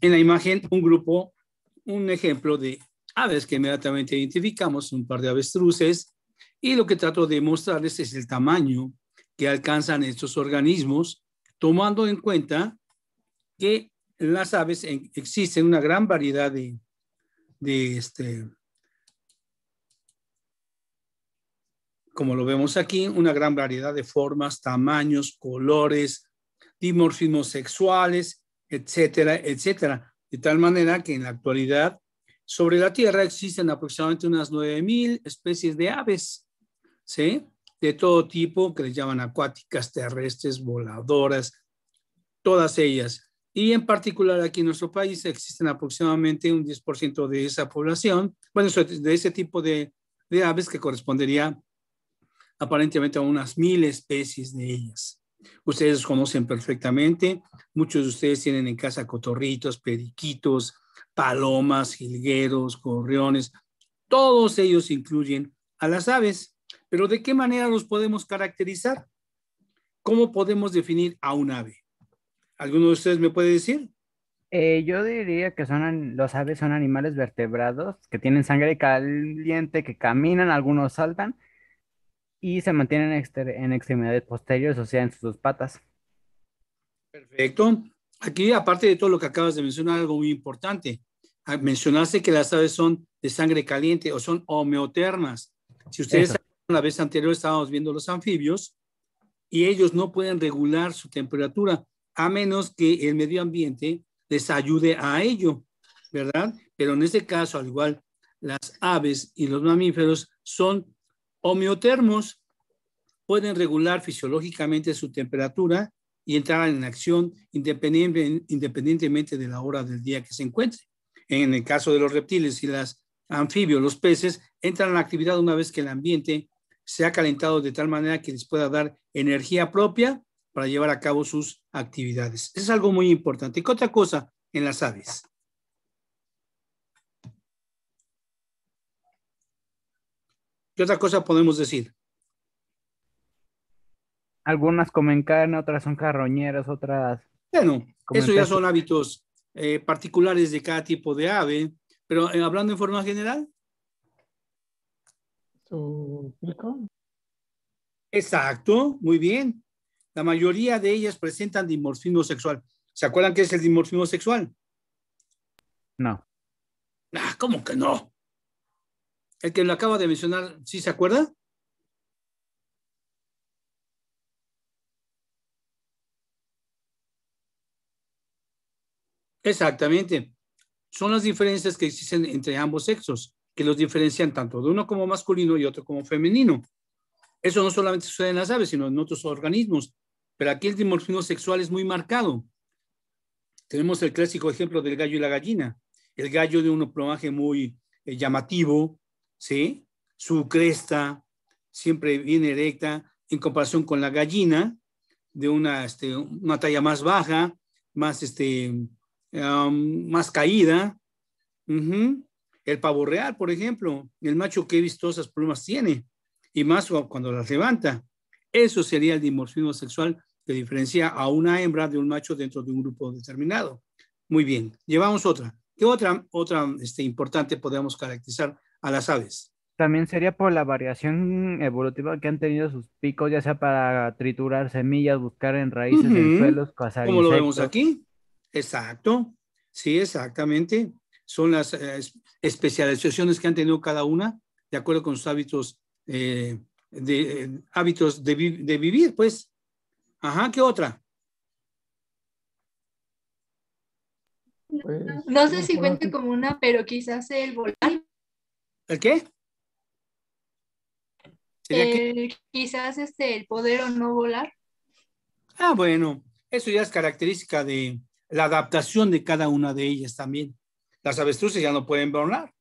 en la imagen un grupo, un ejemplo de aves que inmediatamente identificamos, un par de avestruces, y lo que trato de mostrarles es el tamaño que alcanzan estos organismos, tomando en cuenta que las aves existen una gran variedad de, este, como lo vemos aquí, una gran variedad de formas, tamaños, colores, dimorfismos sexuales etcétera, etcétera. De tal manera que en la actualidad sobre la Tierra existen aproximadamente unas 9.000 especies de aves, ¿sí? De todo tipo, que les llaman acuáticas, terrestres, voladoras, todas ellas. Y en particular aquí en nuestro país existen aproximadamente un 10% de esa población, bueno, de ese tipo de, de aves que correspondería aparentemente a unas mil especies de ellas. Ustedes conocen perfectamente. Muchos de ustedes tienen en casa cotorritos, periquitos, palomas, jilgueros, gorriones. Todos ellos incluyen a las aves. Pero ¿de qué manera los podemos caracterizar? ¿Cómo podemos definir a un ave? ¿Alguno de ustedes me puede decir? Eh, yo diría que son los aves son animales vertebrados que tienen sangre caliente, que caminan, algunos saltan y se mantienen en extremidades posteriores, o sea, en sus dos patas. Perfecto. Aquí, aparte de todo lo que acabas de mencionar, algo muy importante. Ah, mencionaste que las aves son de sangre caliente o son homeotermas. Si ustedes la vez anterior estábamos viendo los anfibios y ellos no pueden regular su temperatura a menos que el medio ambiente les ayude a ello, ¿verdad? Pero en este caso, al igual, las aves y los mamíferos son Homeotermos pueden regular fisiológicamente su temperatura y entrar en acción independientemente de la hora del día que se encuentre. En el caso de los reptiles y las anfibios, los peces entran en actividad una vez que el ambiente se ha calentado de tal manera que les pueda dar energía propia para llevar a cabo sus actividades. es algo muy importante. ¿Qué otra cosa en las aves? ¿Qué otra cosa podemos decir? Algunas comen carne, otras son carroñeras, otras... Bueno, eso ya son hábitos eh, particulares de cada tipo de ave, pero eh, hablando en forma general. ¿Su pico? Exacto, muy bien. La mayoría de ellas presentan dimorfismo sexual. ¿Se acuerdan qué es el dimorfismo sexual? No. Ah, ¿cómo que no? El que lo acaba de mencionar, ¿sí se acuerda? Exactamente. Son las diferencias que existen entre ambos sexos, que los diferencian tanto de uno como masculino y otro como femenino. Eso no solamente sucede en las aves, sino en otros organismos. Pero aquí el dimorfismo sexual es muy marcado. Tenemos el clásico ejemplo del gallo y la gallina. El gallo de un plumaje muy eh, llamativo, ¿sí? Su cresta siempre bien erecta en comparación con la gallina de una, este, una talla más baja, más, este, más caída. El pavo real, por ejemplo, el macho que vistosas plumas tiene y más cuando las levanta. Eso sería el dimorfismo sexual que diferencia a una hembra de un macho dentro de un grupo determinado. Muy bien, llevamos otra. ¿Qué otra, otra este, importante podemos caracterizar a las aves. También sería por la variación evolutiva que han tenido sus picos, ya sea para triturar semillas, buscar en raíces, en suelos, cazar Como lo vemos aquí. Exacto. Sí, exactamente. Son las eh, especializaciones que han tenido cada una, de acuerdo con sus hábitos, eh, de, eh, hábitos de, vivir, pues. Ajá, ¿qué otra? no sé si cuente como una, pero quizás el volar. ¿El qué? Quizás este, el poder o no volar. Ah, bueno, eso ya es característica de la adaptación de cada una de ellas también. Las avestruces ya no pueden volar,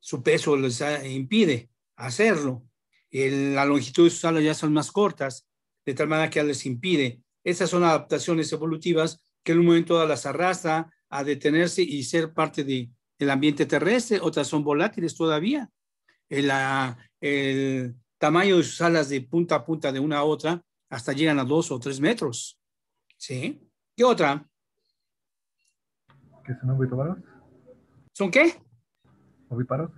su peso les ah, impide hacerlo. la longitud de sus alas ya son más cortas, de tal manera que ya les impide. Esas son adaptaciones evolutivas que en un momento las arrastra a detenerse y ser parte de el ambiente terrestre, otras son volátiles todavía. Eh, el, tamaño de sus alas de punta a punta de una a otra hasta llegan a dos o tres metros. ¿Sí? ¿Qué otra? ¿Qué son ovíparos? ¿Son qué? Ovíparos.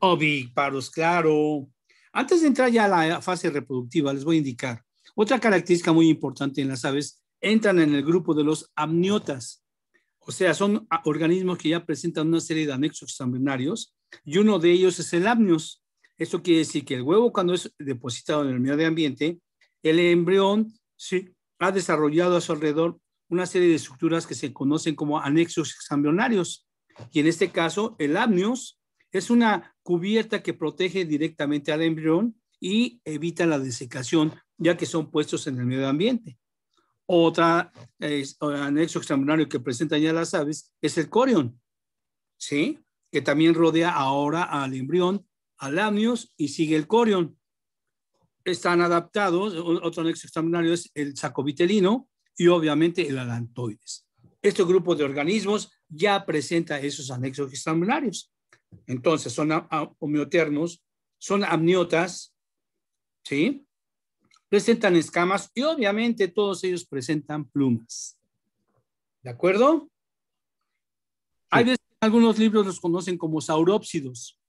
Ovíparos, claro. Antes de entrar ya a la fase reproductiva, les voy a indicar. Otra característica muy importante en las aves, entran en el grupo de los amniotas. O sea, son ah, organismos que ya presentan una serie de anexos exambionarios y uno de ellos es el amnios. Esto quiere decir que el huevo cuando es depositado en el medio ambiente, el embrión ha desarrollado a su alrededor una serie de estructuras que se conocen como anexos exambionarios. Y en este caso, el amnios es una cubierta que protege directamente al embrión y evita la desecación, ya que son puestos en el medio ambiente. Otra anexo extraordinario que presenta ya las aves es el corión, ¿sí? Que también rodea ahora al embrión, al amnios y sigue el corión. Están adaptados, otro anexo extraordinario es el sacovitelino y obviamente el alantoides. Este grupo de organismos ya presenta esos anexos extraordinarios. Entonces, son homeoternos, son amniotas, ¿sí? presentan escamas y obviamente todos ellos presentan plumas. ¿De acuerdo? Hay algunos libros los conocen como saurópsidos.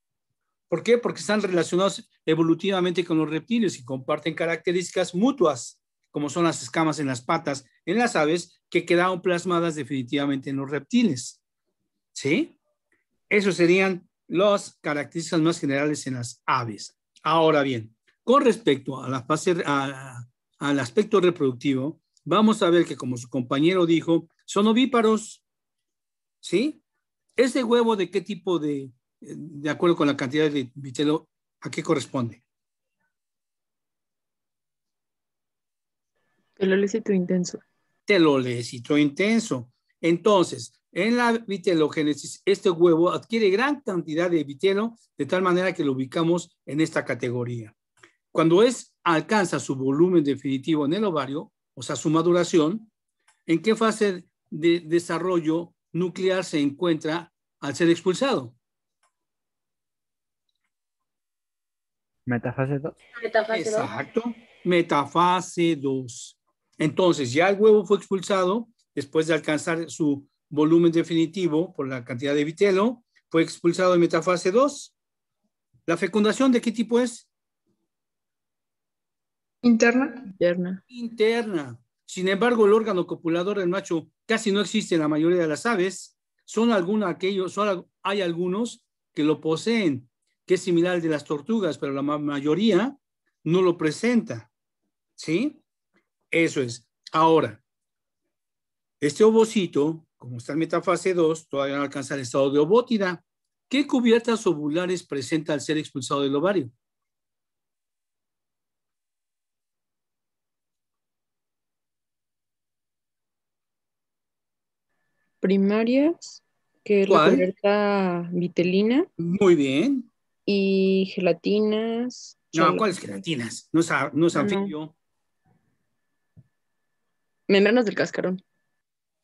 ¿Por qué? Porque están relacionados evolutivamente con los reptiles y comparten características mutuas, como son las escamas en las patas en las aves, que quedaron plasmadas definitivamente en los reptiles. ¿Sí? Esos serían las características más generales en las aves. Ahora bien, con respecto a al aspecto reproductivo, vamos a ver que, como su compañero dijo, son ovíparos. ¿Sí? ¿Ese huevo de qué tipo de, de acuerdo con la cantidad de vitelo, a qué corresponde? Telolécito intenso. Telolécito intenso. Entonces, en la vitelogénesis, este huevo adquiere gran cantidad de vitelo, de tal manera que lo ubicamos en esta categoría. Cuando es alcanza su volumen definitivo en el ovario, o sea, su maduración, ¿en qué fase de desarrollo nuclear se encuentra al ser expulsado? Metafase 2. Exacto. Metafase 2. Entonces, ya el huevo fue expulsado después de alcanzar su volumen definitivo por la cantidad de vitelo, fue expulsado en metafase 2. ¿La fecundación de qué tipo es? Interna. Interna. Interna. Sin embargo, el órgano copulador del macho casi no existe en la mayoría de las aves. Son algunos aquellos, hay algunos que lo poseen, que es similar al de las tortugas, pero la mayoría no lo presenta. ¿Sí? Eso es. Ahora, este ovocito, como está en metafase 2, todavía no alcanza el estado de ovótida. ¿Qué cubiertas ovulares presenta al ser expulsado del ovario? primarias, que es la cubierta vitelina. Muy bien. Y gelatinas. No, ¿cuáles gelatinas? No es, anfibio. Membranas del cascarón.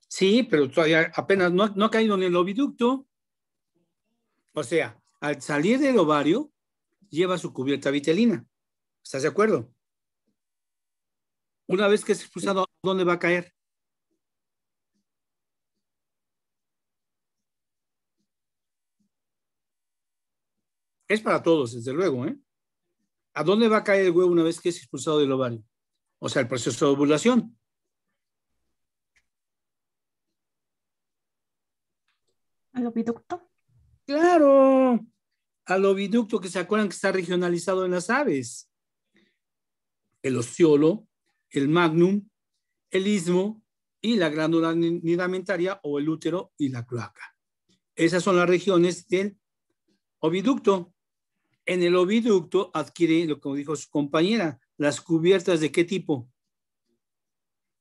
Sí, pero todavía apenas no, ha caído en el oviducto. O sea, al salir del ovario, lleva su cubierta vitelina. ¿Estás de acuerdo? Una vez que es expulsado, ¿dónde va a caer? Es para todos, desde luego. ¿eh? ¿A dónde va a caer el huevo una vez que es expulsado del ovario? O sea, el proceso de ovulación. ¿Al oviducto? Claro, al oviducto que se acuerdan que está regionalizado en las aves. El ociolo, el magnum, el istmo y la glándula nidamentaria o el útero y la cloaca. Esas son las regiones del oviducto. En el oviducto adquiere, lo dijo su compañera, las cubiertas de qué tipo.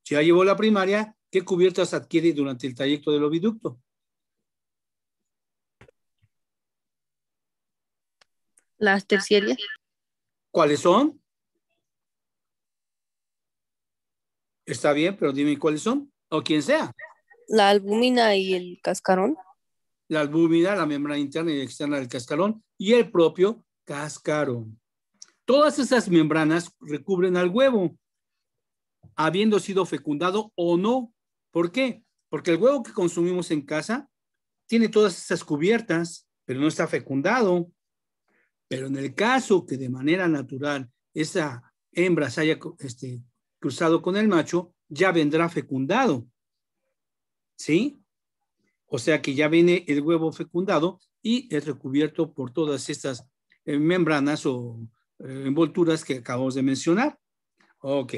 Si ya llevó la primaria, ¿qué cubiertas adquiere durante el trayecto del oviducto? Las terciarias. ¿Cuáles son? Está bien, pero dime cuáles son, o quién sea. La albúmina y el cascarón. La albúmina, la membrana interna y externa del cascarón, y el propio cáscaro. Todas esas membranas recubren al huevo, habiendo sido fecundado o no. ¿Por qué? Porque el huevo que consumimos en casa tiene todas esas cubiertas, pero no está fecundado. Pero en el caso que de manera natural esa hembra se haya este, cruzado con el macho, ya vendrá fecundado. ¿Sí? O sea que ya viene el huevo fecundado y es recubierto por todas estas eh, membranas o eh, envolturas que acabamos de mencionar. Ok,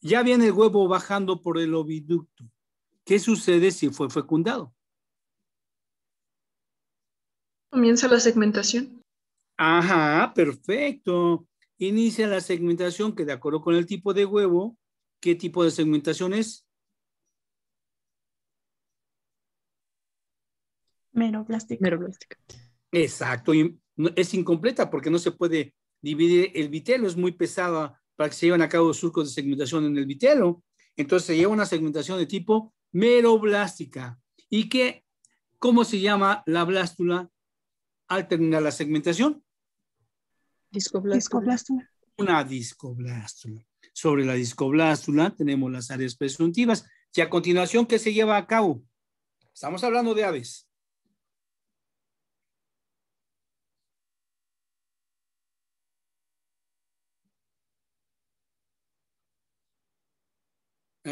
ya viene el huevo bajando por el oviducto. ¿Qué sucede si fue fecundado? Comienza la segmentación. Ajá, perfecto. Inicia la segmentación que de acuerdo con el tipo de huevo, ¿qué tipo de segmentación es? Meroblástica. Exacto, es incompleta porque no se puede dividir el vitelo, es muy pesada para que se lleven a cabo surcos de segmentación en el vitelo. Entonces se lleva una segmentación de tipo meroblástica. ¿Y que, cómo se llama la blástula al terminar la segmentación? Discoblástula. Una discoblástula. Sobre la discoblástula tenemos las áreas presuntivas. Y a continuación, ¿qué se lleva a cabo? Estamos hablando de aves.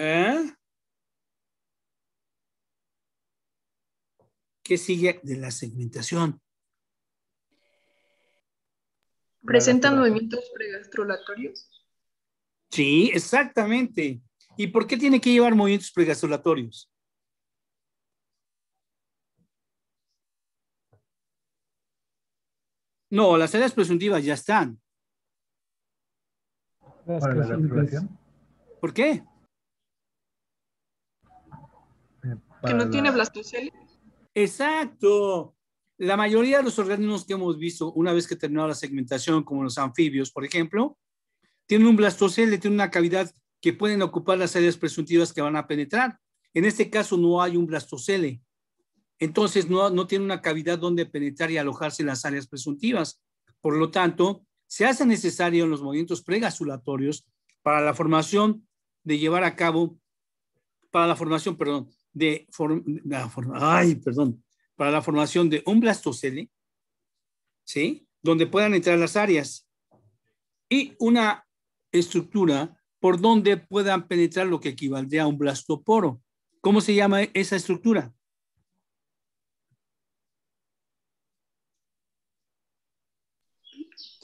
¿Eh? ¿Qué sigue de la segmentación? ¿Presentan movimientos pregastrolatorios? Sí, exactamente. ¿Y por qué tiene que llevar movimientos pregastrolatorios? No, las áreas presuntivas ya están. ¿Por qué? Que no tiene blastocele. Exacto. La mayoría de los organismos que hemos visto una vez que terminó la segmentación, como los anfibios, por ejemplo, tienen un blastocele, tienen una cavidad que pueden ocupar las áreas presuntivas que van a penetrar. En este caso no hay un blastocele. Entonces no, no tiene una cavidad donde penetrar y alojarse las áreas presuntivas. Por lo tanto, se hace necesario en los movimientos pregasulatorios para la formación de llevar a cabo, para la formación, perdón, de, la, ay, perdón, para la formación de un blastocele, ¿sí? Donde puedan entrar las áreas y una estructura por donde puedan penetrar lo que equivaldría a un blastoporo. ¿Cómo se llama esa estructura?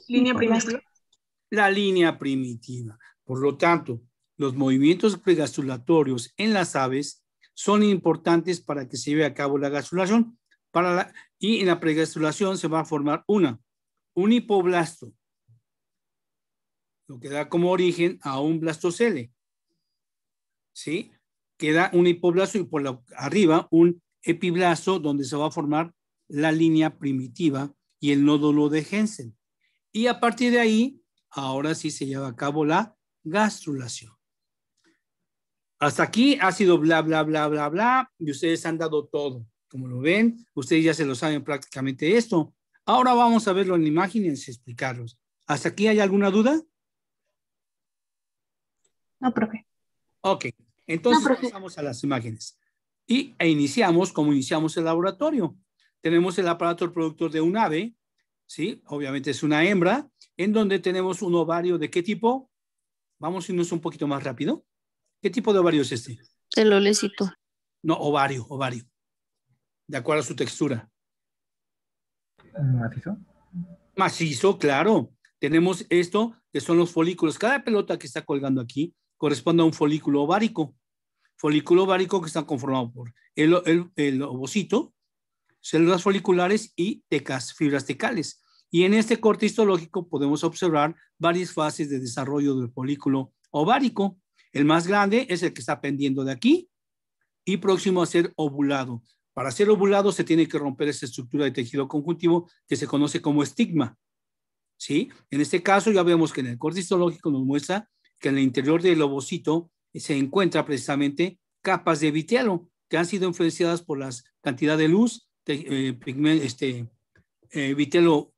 Línea primitiva. La línea primitiva. Por lo tanto, los movimientos pregastulatorios en las aves son importantes para que se lleve a cabo la gastrulación. y en la pregastrulación se va a formar una, un hipoblasto, lo que da como origen a un blastocele. ¿Sí? Queda un hipoblasto y por arriba un epiblasto donde se va a formar la línea primitiva y el nódulo de Hensen. Y a partir de ahí, ahora sí se lleva a cabo la gastrulación. Hasta aquí ha sido bla, bla, bla, bla, bla, y ustedes han dado todo. Como lo ven, ustedes ya se lo saben prácticamente esto. Ahora vamos a verlo en imágenes y explicarlos. ¿Hasta aquí hay alguna duda? No, profe. Ok, entonces vamos a las imágenes. Y e iniciamos como iniciamos el laboratorio. Tenemos el aparato productor de un ave, ¿sí? Obviamente es una hembra, en donde tenemos un ovario de qué tipo. Vamos a irnos un poquito más rápido. ¿Qué tipo de ovario es este? El olecito. No, ovario, ovario. De acuerdo a su textura. ¿Macizo? Macizo, claro. Tenemos esto, que son los folículos. Cada pelota que está colgando aquí corresponde a un folículo ovárico. Folículo ovárico que está conformado por el, el, el ovocito, células foliculares y tecas, fibras tecales. Y en este corte histológico podemos observar varias fases de desarrollo del folículo ovárico. El más grande es el que está pendiendo de aquí y próximo a ser ovulado. Para ser ovulado se tiene que romper esa estructura de tejido conjuntivo que se conoce como estigma. ¿Sí? En este caso ya vemos que en el corte histológico nos muestra que en el interior del ovocito se encuentra precisamente capas de vitelo que han sido influenciadas por la cantidad de luz, eh, este, eh, vitelo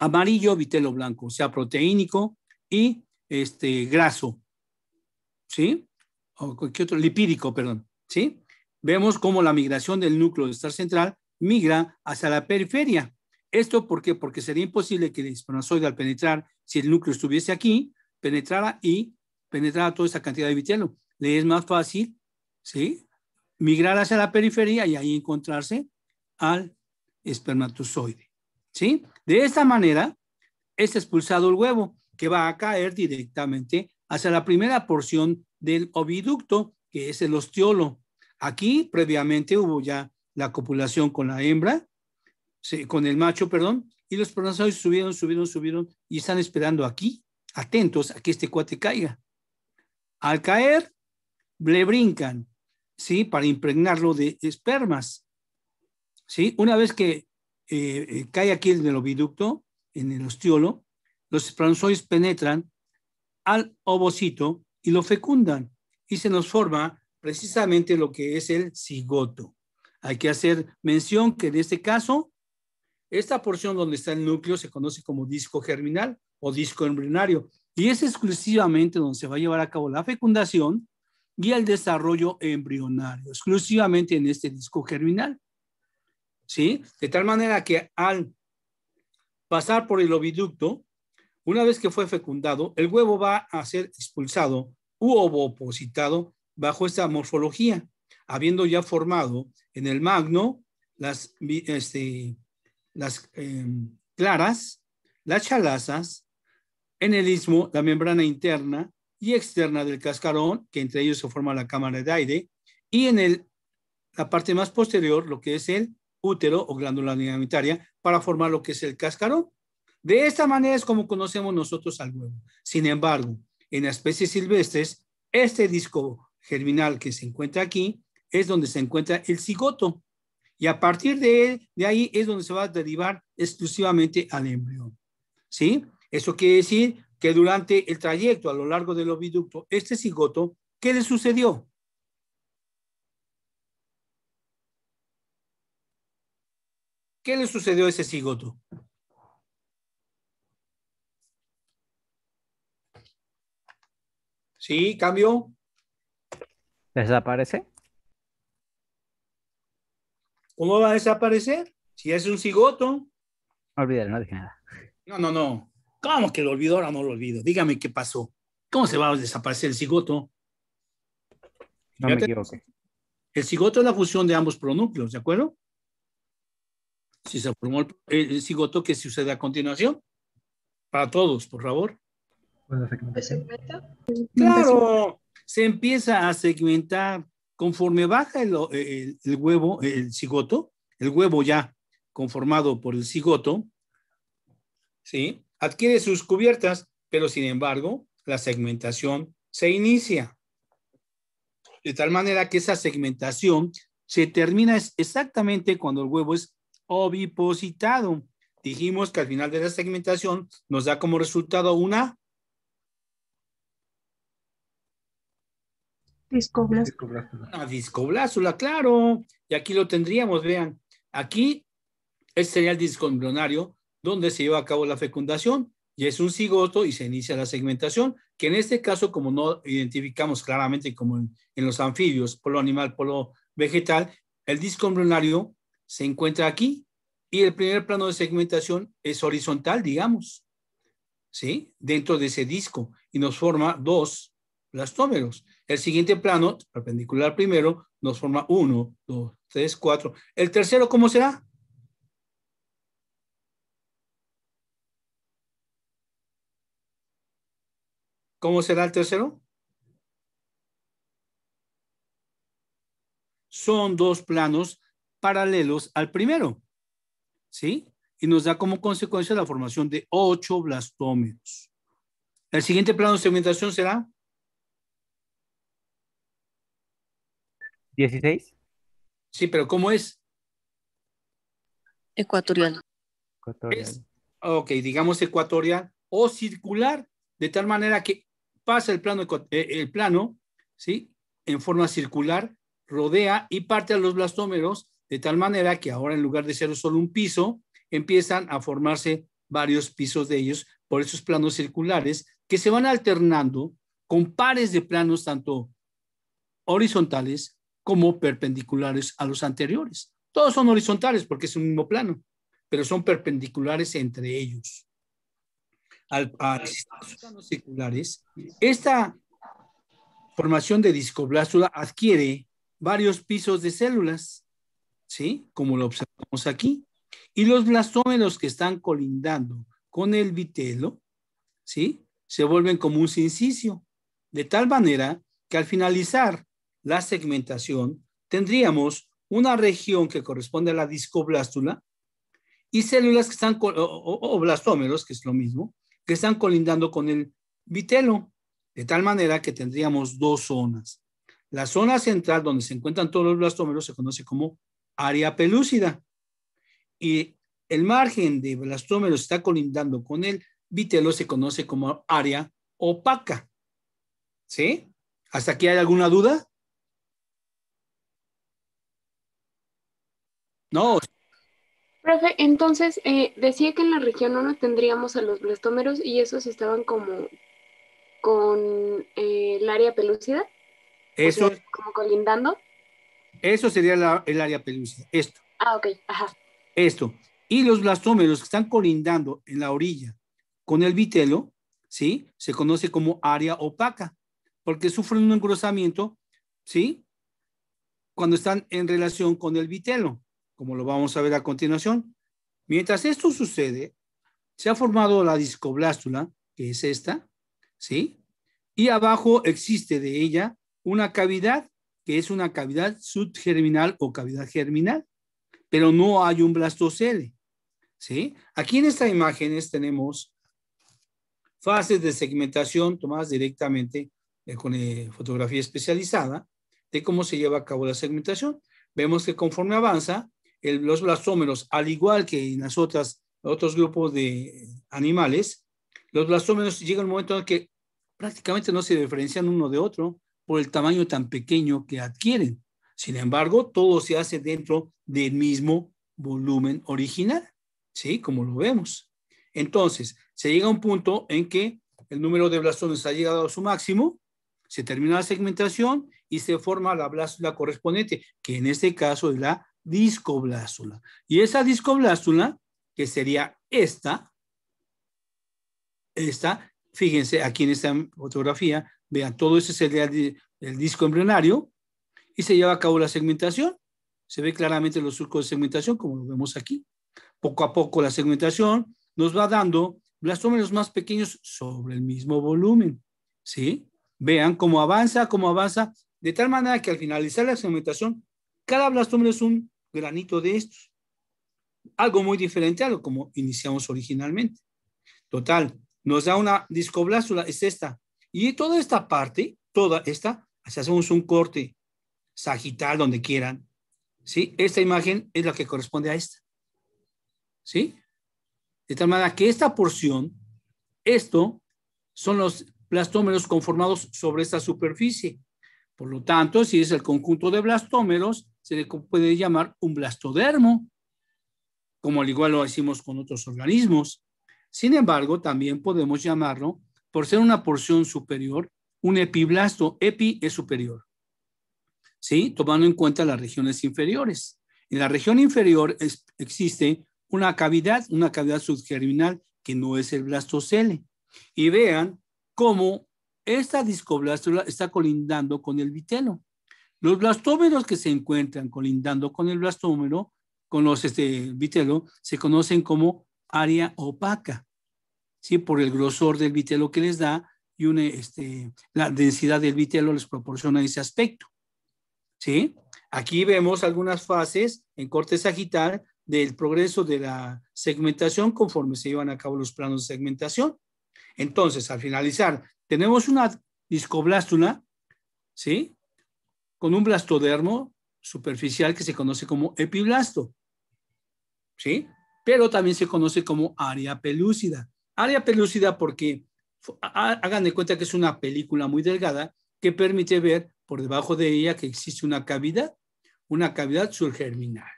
amarillo, vitelo blanco, o sea, proteínico y este, graso. ¿sí? O cualquier otro, lipídico, perdón, ¿sí? Vemos cómo la migración del núcleo de estar central migra hacia la periferia. ¿Esto por qué? Porque sería imposible que el espermatozoide al penetrar, si el núcleo estuviese aquí, penetrara y penetrara toda esa cantidad de vitelo. Le es más fácil, ¿sí? Migrar hacia la periferia y ahí encontrarse al espermatozoide, ¿sí? De esta manera, es expulsado el huevo que va a caer directamente hacia la primera porción del oviducto, que es el ostiolo. Aquí previamente hubo ya la copulación con la hembra, con el macho, perdón, y los espermatozoides subieron, subieron, subieron y están esperando aquí, atentos a que este cuate caiga. Al caer, le brincan, ¿sí? Para impregnarlo de espermas, ¿sí? Una vez que eh, eh, cae aquí en el oviducto, en el ostiolo, los espermatozoides penetran al ovocito y lo fecundan y se nos forma precisamente lo que es el cigoto. Hay que hacer mención que en este caso, esta porción donde está el núcleo se conoce como disco germinal o disco embrionario y es exclusivamente donde se va a llevar a cabo la fecundación y el desarrollo embrionario, exclusivamente en este disco germinal. ¿Sí? De tal manera que al pasar por el oviducto, una vez que fue fecundado, el huevo va a ser expulsado u ovopositado bajo esta morfología, habiendo ya formado en el magno las, este, em, claras, las chalazas, en el istmo la membrana interna y externa del cascarón, que entre ellos se forma la cámara de aire, y en el, la parte más posterior, lo que es el útero o glándula dinamitarea, para formar lo que es el cascarón. De esta manera es como conocemos nosotros al huevo. Sin embargo, en las especies silvestres, este disco germinal que se encuentra aquí es donde se encuentra el cigoto. Y a partir de, de ahí es donde se va a derivar exclusivamente al embrión. ¿Sí? Eso quiere decir que durante el trayecto a lo largo del oviducto, este cigoto, ¿qué le sucedió? ¿Qué le sucedió a ese cigoto? Sí, cambio. ¿Desaparece? ¿Cómo va a desaparecer? Si es un cigoto. Olvídalo, no dije nada. No, no, no. ¿Cómo que lo olvidó, Ahora no lo olvido. Dígame qué pasó. ¿Cómo se va a desaparecer el cigoto? No me equivoqué. El cigoto es la fusión de ambos pronúcleos, ¿de acuerdo? Si se formó el, cigoto que sucede a continuación. Para todos, por favor. Claro, se empieza a segmentar conforme baja el, el, huevo, el cigoto, el huevo ya conformado por el cigoto, ¿sí? adquiere sus cubiertas, pero sin embargo, la segmentación se inicia. De tal manera que esa segmentación se termina exactamente cuando el huevo es ovipositado. Dijimos que al final de la segmentación nos da como resultado una disco Una claro. Y aquí lo tendríamos, vean. Aquí, este sería el disco embrionario donde se lleva a cabo la fecundación y es un cigoto y se inicia la segmentación, que en este caso, como no identificamos claramente como en, los anfibios, polo animal, polo vegetal, el disco embrionario se encuentra aquí y el primer plano de segmentación es horizontal, digamos, ¿sí? Dentro de ese disco y nos forma dos blastómeros. El siguiente plano, perpendicular primero, nos forma 1, 2, 3, 4. ¿El tercero cómo será? ¿Cómo será el tercero? Son dos planos paralelos al primero, ¿sí? Y nos da como consecuencia la formación de ocho blastómeros. El siguiente plano de segmentación será ¿16? Sí, pero ¿cómo es? Ecuatorial. ok, digamos ecuatorial o circular, de tal manera que pasa el plano, eh, el plano, ¿sí? En forma circular, rodea y parte a los blastómeros, de tal manera que ahora en lugar de ser solo un piso, empiezan a formarse varios pisos de ellos por esos planos circulares que se van alternando con pares de planos tanto horizontales como perpendiculares a los anteriores. Todos son horizontales porque es un mismo plano, pero son perpendiculares entre ellos. Al, los planos circulares, esta formación de discoblástula adquiere varios pisos de células, ¿sí? Como lo observamos aquí. Y los blastómeros que están colindando con el vitelo, ¿sí? Se vuelven como un sincicio, de tal manera que al finalizar la segmentación, tendríamos una región que corresponde a la discoblástula y células que están, o, blastómeros, que es lo mismo, que están colindando con el vitelo, de tal manera que tendríamos dos zonas. La zona central donde se encuentran todos los blastómeros se conoce como área pelúcida y el margen de blastómeros está colindando con el vitelo se conoce como área opaca. ¿Sí? ¿Hasta aquí hay alguna duda? No. Profe, entonces eh, decía que en la región 1 tendríamos a los blastómeros y esos estaban como con eh, el área pelúcida. Eso. como colindando. Eso sería el área pelúcida, esto. Ah, ok, ajá. Esto. Y los blastómeros que están colindando en la orilla con el vitelo, ¿sí? Se conoce como área opaca, porque sufren un engrosamiento, ¿sí? Cuando están en relación con el vitelo como lo vamos a ver a continuación. Mientras esto sucede, se ha formado la discoblástula, que es esta, ¿sí? Y abajo existe de ella una cavidad, que es una cavidad subgerminal o cavidad germinal, pero no hay un blastocele, ¿sí? Aquí en estas imágenes tenemos fases de segmentación tomadas directamente eh, con eh, fotografía especializada de cómo se lleva a cabo la segmentación. Vemos que conforme avanza, los blastómeros, al igual que en las otras, otros grupos de animales, los blastómeros llegan a un momento en que prácticamente no se diferencian uno de otro por el tamaño tan pequeño que adquieren. Sin embargo, todo se hace dentro del mismo volumen original, ¿sí? Como lo vemos. Entonces, se llega a un punto en que el número de blastómeros ha llegado a su máximo, se termina la segmentación y se forma la blastula correspondiente, que en este caso es la discoblástula. Y esa discoblástula, que sería esta, esta, fíjense aquí en esta fotografía, vean, todo ese sería el, disco embrionario y se lleva a cabo la segmentación. Se ve claramente los surcos de segmentación, como lo vemos aquí. Poco a poco la segmentación nos va dando blastómeros más pequeños sobre el mismo volumen. ¿Sí? Vean cómo avanza, cómo avanza, de tal manera que al finalizar la segmentación, cada blastómero es un granito de estos. Algo muy diferente a lo como iniciamos originalmente. Total, nos da una discoblásula, es esta. Y toda esta parte, toda esta, si hacemos un corte sagital donde quieran. ¿Sí? Esta imagen es la que corresponde a esta. ¿Sí? De tal manera que esta porción, esto, son los blastómeros conformados sobre esta superficie. Por lo tanto, si es el conjunto de blastómeros, se le puede llamar un blastodermo, como al igual lo hicimos con otros organismos. Sin embargo, también podemos llamarlo, por ser una porción superior, un epiblasto. Epi es superior, ¿sí? Tomando en cuenta las regiones inferiores. En la región inferior existe una cavidad, una cavidad subgerminal que no es el blastocele. Y vean cómo esta discoblastula está colindando con el vitelo. Los blastómeros que se encuentran colindando con el blastómero, con los este, vitelo, se conocen como área opaca, ¿sí? por el grosor del vitelo que les da y este, la densidad del vitelo les proporciona ese aspecto. ¿sí? Aquí vemos algunas fases en corte sagital del progreso de la segmentación conforme se llevan a cabo los planos de segmentación. Entonces, al finalizar, tenemos una discoblástula, ¿sí? con un blastodermo superficial que se conoce como epiblasto. ¿Sí? Pero también se conoce como área pelúcida. Área pelúcida porque hagan de cuenta que es una película muy delgada que permite ver por debajo de ella que existe una cavidad, una cavidad surgerminal.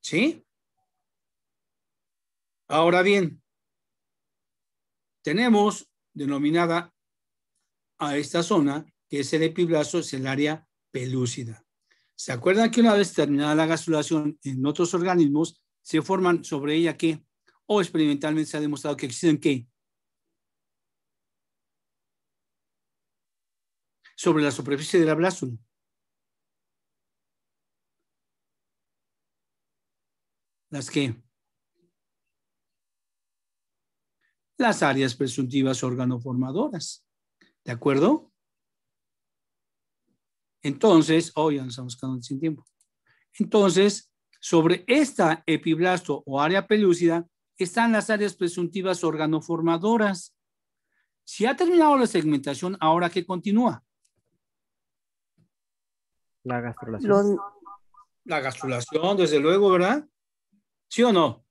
¿Sí? Ahora bien, tenemos denominada a esta zona, que es el epiblasto, es el área pelúcida. ¿Se acuerdan que una vez terminada la gastrulación en otros organismos, se forman sobre ella qué? O experimentalmente se ha demostrado que existen qué? Sobre la superficie de la blástula. ¿Las qué? Las áreas presuntivas organoformadoras. ¿De acuerdo? Entonces, hoy oh, ya nos estamos quedando sin tiempo. Entonces, sobre esta epiblasto o área pelúcida están las áreas presuntivas organoformadoras. Si ha terminado la segmentación, ¿ahora qué continúa? La gastrulación. La gastrulación, desde luego, ¿verdad? ¿Sí o no?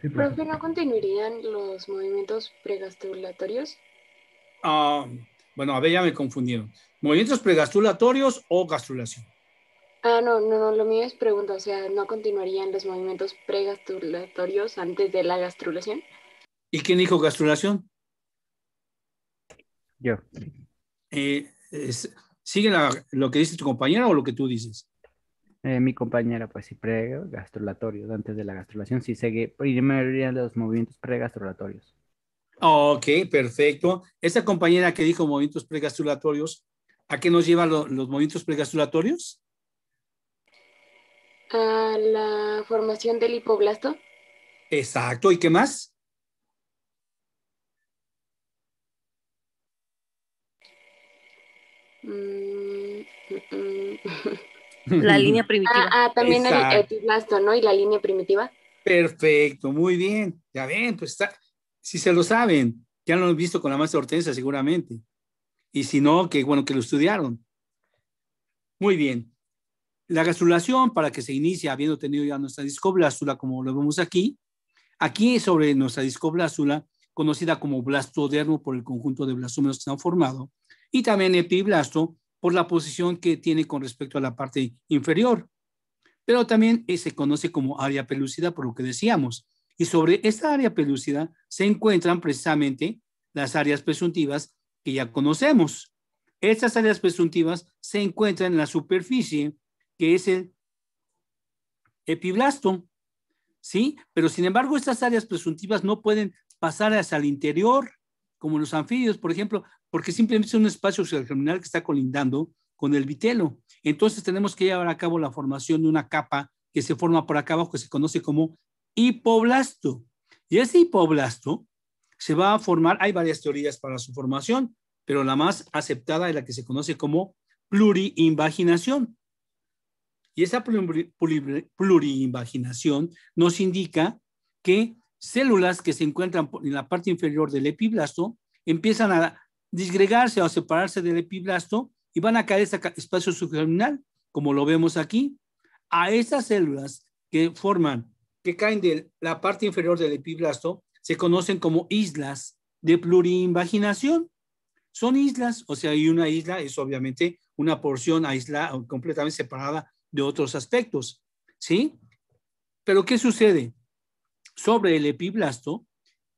¿Pero ¿no continuarían los movimientos pregastrulatorios? Ah... Bueno, a ver, ya me confundieron. ¿Movimientos pregastulatorios o gastrulación? Ah, no, no, no, lo mío es pregunta, o sea, ¿no continuarían los movimientos pregastulatorios antes de la gastrulación? ¿Y quién dijo gastrulación? Yo. Eh, ¿Sigue lo que dice tu compañera o lo que tú dices? Eh, mi compañera, pues sí, pregastulatorios antes de la gastrulación, sí sigue primero los movimientos pregastulatorios. Ok, perfecto. Esa compañera que dijo movimientos pregastulatorios, ¿a qué nos llevan los movimientos pregastulatorios? A la formación del hipoblasto. Exacto, ¿y qué más? Mm, mm, mm. La línea primitiva. Ah, ah, también el epiblasto, ¿no? Y la línea primitiva. Perfecto, muy bien. Ya ven, pues está, si se lo saben, ya lo han visto con la maestra Hortensia seguramente. Y si no, que bueno que lo estudiaron. Muy bien. La gastrulación, para que se inicie habiendo tenido ya nuestra discoblástula, como lo vemos aquí, aquí sobre nuestra discoblástula, conocida como blastodermo por el conjunto de blastómeros que se han formado, y también epiblasto por la posición que tiene con respecto a la parte inferior. Pero también eh, se conoce como área pelúcida, por lo que decíamos. Y sobre esta área pelúcida se encuentran precisamente las áreas presuntivas que ya conocemos. Estas áreas presuntivas se encuentran en la superficie, que es el epiblasto, ¿sí? Pero sin embargo, estas áreas presuntivas no pueden pasar hacia el interior, como los anfibios, por ejemplo, porque simplemente es un espacio germinal que está colindando con el vitelo. Entonces tenemos que llevar a cabo la formación de una capa que se forma por acá abajo, que se conoce como hipoblasto. Y ese hipoblasto se va a formar, hay varias teorías para su formación, pero la más aceptada es la que se conoce como pluriinvaginación. Y esa pluri, nos indica que células que se encuentran en la parte inferior del epiblasto empiezan a disgregarse o separarse del epiblasto y van a caer ese espacio subgerminal, como lo vemos aquí. A esas células que forman que caen de la parte inferior del epiblasto se conocen como islas de plurivaginación. Son islas, o sea, hay una isla es obviamente una porción aislada, completamente separada de otros aspectos, ¿sí? Pero ¿qué sucede? Sobre el epiblasto,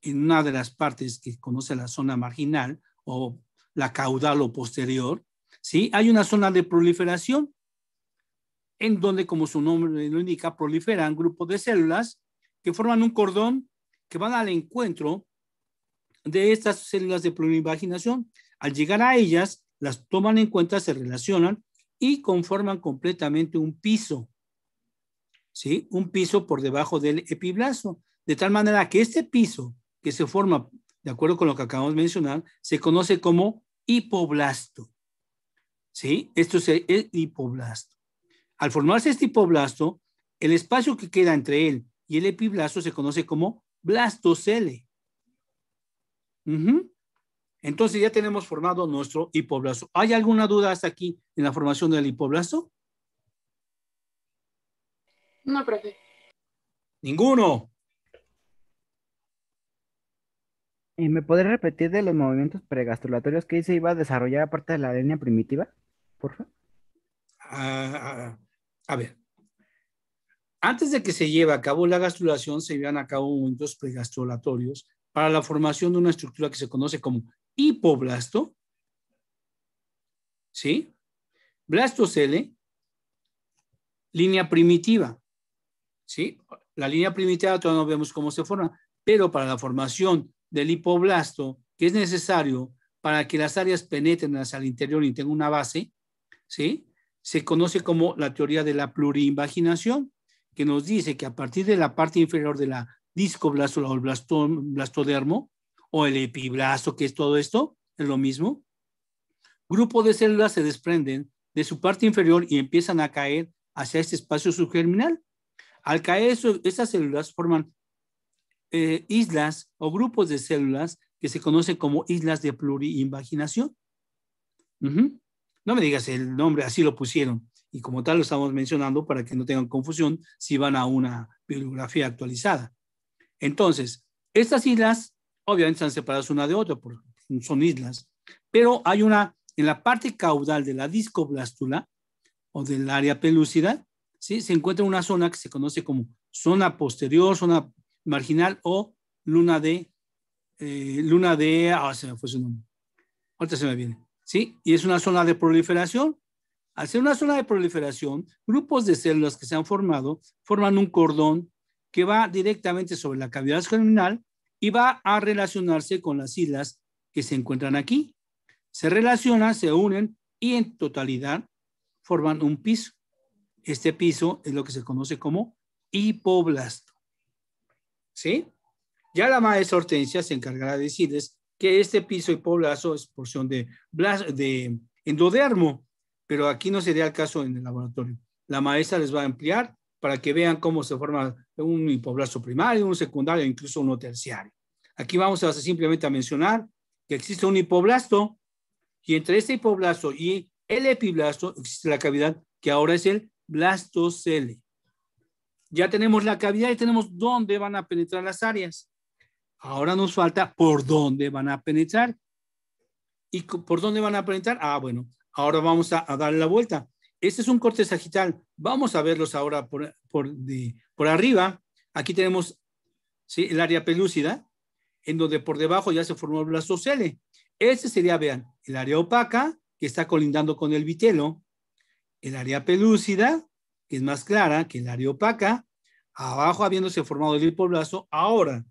en una de las partes que conoce la zona marginal o la caudal o posterior, ¿sí? Hay una zona de proliferación en donde, como su nombre lo indica, proliferan grupos de células que forman un cordón que van al encuentro de estas células de plurivaginación. Al llegar a ellas, las toman en cuenta, se relacionan y conforman completamente un piso, ¿sí? Un piso por debajo del epiblasto, de tal manera que este piso que se forma, de acuerdo con lo que acabamos de mencionar, se conoce como hipoblasto, ¿sí? Esto es el hipoblasto. Al formarse este hipoblasto, el espacio que queda entre él y el epiblasto se conoce como blastocele. Entonces ya tenemos formado nuestro hipoblasto. ¿Hay alguna duda hasta aquí en la formación del hipoblasto? No, profe. Ninguno. ¿Y ¿Me podré repetir de los movimientos pregastulatorios que se iba a desarrollar aparte de la línea primitiva? Por favor. Ah, ah a ver, antes de que se lleve a cabo la gastrulación, se llevan a cabo momentos pregastrulatorios para la formación de una estructura que se conoce como hipoblasto, ¿sí? Blastocele, línea primitiva, ¿sí? La línea primitiva todavía no vemos cómo se forma, pero para la formación del hipoblasto, que es necesario para que las áreas penetren hacia el interior y tengan una base, ¿sí? se conoce como la teoría de la plurimaginación, que nos dice que a partir de la parte inferior de la discoblastula o el blastodermo, o el epiblasto, que es todo esto, es lo mismo, grupo de células se desprenden de su parte inferior y empiezan a caer hacia este espacio subgerminal. Al caer esas células forman eh, islas o grupos de células que se conocen como islas de plurimaginación. No me digas el nombre, así lo pusieron. Y como tal lo estamos mencionando para que no tengan confusión si van a una bibliografía actualizada. Entonces, estas islas obviamente están separadas una de otra, porque son islas, pero hay una, en la parte caudal de la discoblástula o del área pelúcida, ¿sí? se encuentra una zona que se conoce como zona posterior, zona marginal o luna de, eh, luna de, ah, se me fue su nombre, ahorita se me viene, ¿sí? Y es una zona de proliferación. Al ser una zona de proliferación, grupos de células que se han formado forman un cordón que va directamente sobre la cavidad germinal y va a relacionarse con las islas que se encuentran aquí. Se relacionan, se unen y en totalidad forman un piso. Este piso es lo que se conoce como hipoblasto. ¿Sí? Ya la maestra Hortensia se encargará de decirles que este piso y es porción de, de endodermo, pero aquí no sería el caso en el laboratorio. La maestra les va a ampliar para que vean cómo se forma un hipoblasto primario, un secundario, incluso uno terciario. Aquí vamos a simplemente a mencionar que existe un hipoblasto y entre este hipoblasto y el epiblasto existe la cavidad que ahora es el blastocele. Ya tenemos la cavidad y tenemos dónde van a penetrar las áreas. Ahora nos falta por dónde van a penetrar. ¿Y por dónde van a penetrar? Ah, bueno, ahora vamos a, dar la vuelta. Este es un corte sagital. Vamos a verlos ahora por, arriba. Aquí tenemos el área pelúcida, en donde por debajo ya se formó el blastocele. Este sería, vean, el área opaca, que está colindando con el vitelo, el área pelúcida, que es más clara que el área opaca, abajo habiéndose formado el hipoblasto, ahora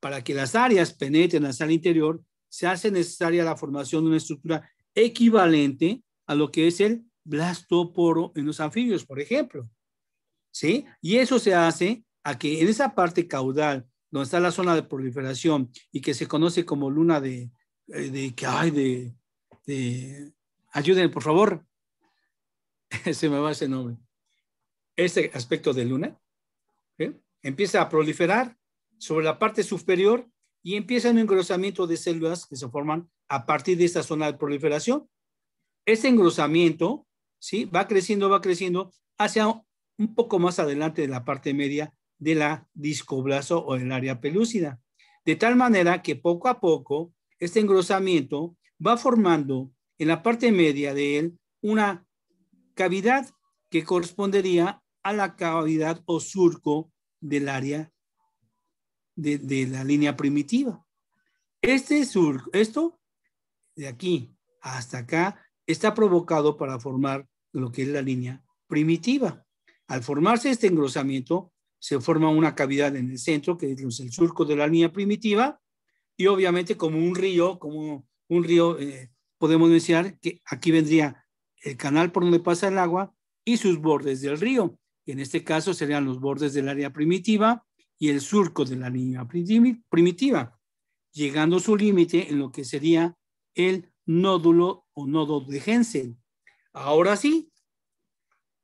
para que las áreas penetren hasta el interior, se hace necesaria la formación de una estructura equivalente a lo que es el blastoporo en los anfibios, por ejemplo. ¿Sí? Y eso se hace a que en esa parte caudal, donde está la zona de proliferación y que se conoce como luna de, eh, de que de, por favor, se me va ese nombre, Ese aspecto de luna, empieza a proliferar sobre la parte superior y empieza un engrosamiento de células que se forman a partir de esta zona de proliferación. Este engrosamiento ¿sí? va creciendo, va creciendo hacia un poco más adelante de la parte media de la discoblazo o del área pelúcida. De tal manera que poco a poco este engrosamiento va formando en la parte media de él una cavidad que correspondería a la cavidad o surco del área de, la línea primitiva. Este surco esto de aquí hasta acá está provocado para formar lo que es la línea primitiva. Al formarse este engrosamiento, se forma una cavidad en el centro, que es el surco de la línea primitiva, y obviamente como un río, como un río, eh, podemos mencionar que aquí vendría el canal por donde pasa el agua y sus bordes del río. en este caso serían los bordes del área primitiva y el surco de la línea primitiva, llegando a su límite en lo que sería el nódulo o nodo de Hensen. Ahora sí,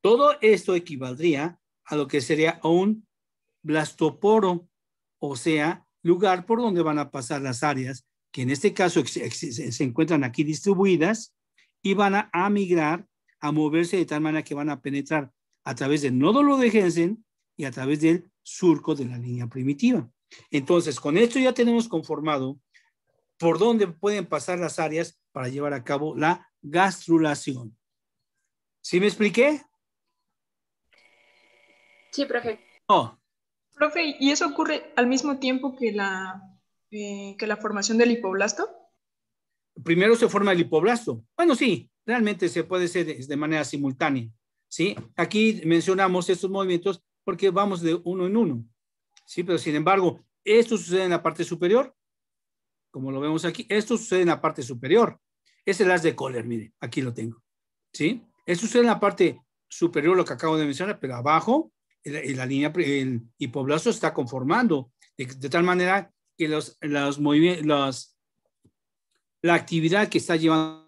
todo esto equivaldría a lo que sería un blastoporo, o sea, lugar por donde van a pasar las áreas que en este caso se encuentran aquí distribuidas y van a, migrar, a moverse de tal manera que van a penetrar a través del nódulo de Hensen y a través del surco de la línea primitiva. Entonces, con esto ya tenemos conformado por dónde pueden pasar las áreas para llevar a cabo la gastrulación. ¿Sí me expliqué? Sí, profe. Profe, ¿y eso ocurre al mismo tiempo que la, eh, que la formación del hipoblasto? Primero se forma el hipoblasto. Bueno, sí, realmente se puede hacer de manera simultánea. ¿sí? Aquí mencionamos estos movimientos porque vamos de uno en uno. Sí, pero sin embargo, esto sucede en la parte superior, como lo vemos aquí, esto sucede en la parte superior. Es el haz de Kohler, mire, aquí lo tengo. ¿Sí? Esto sucede en la parte superior, lo que acabo de mencionar, pero abajo, en la línea, el hipoblasto está conformando, de, tal manera que los, los, los, la actividad que está llevando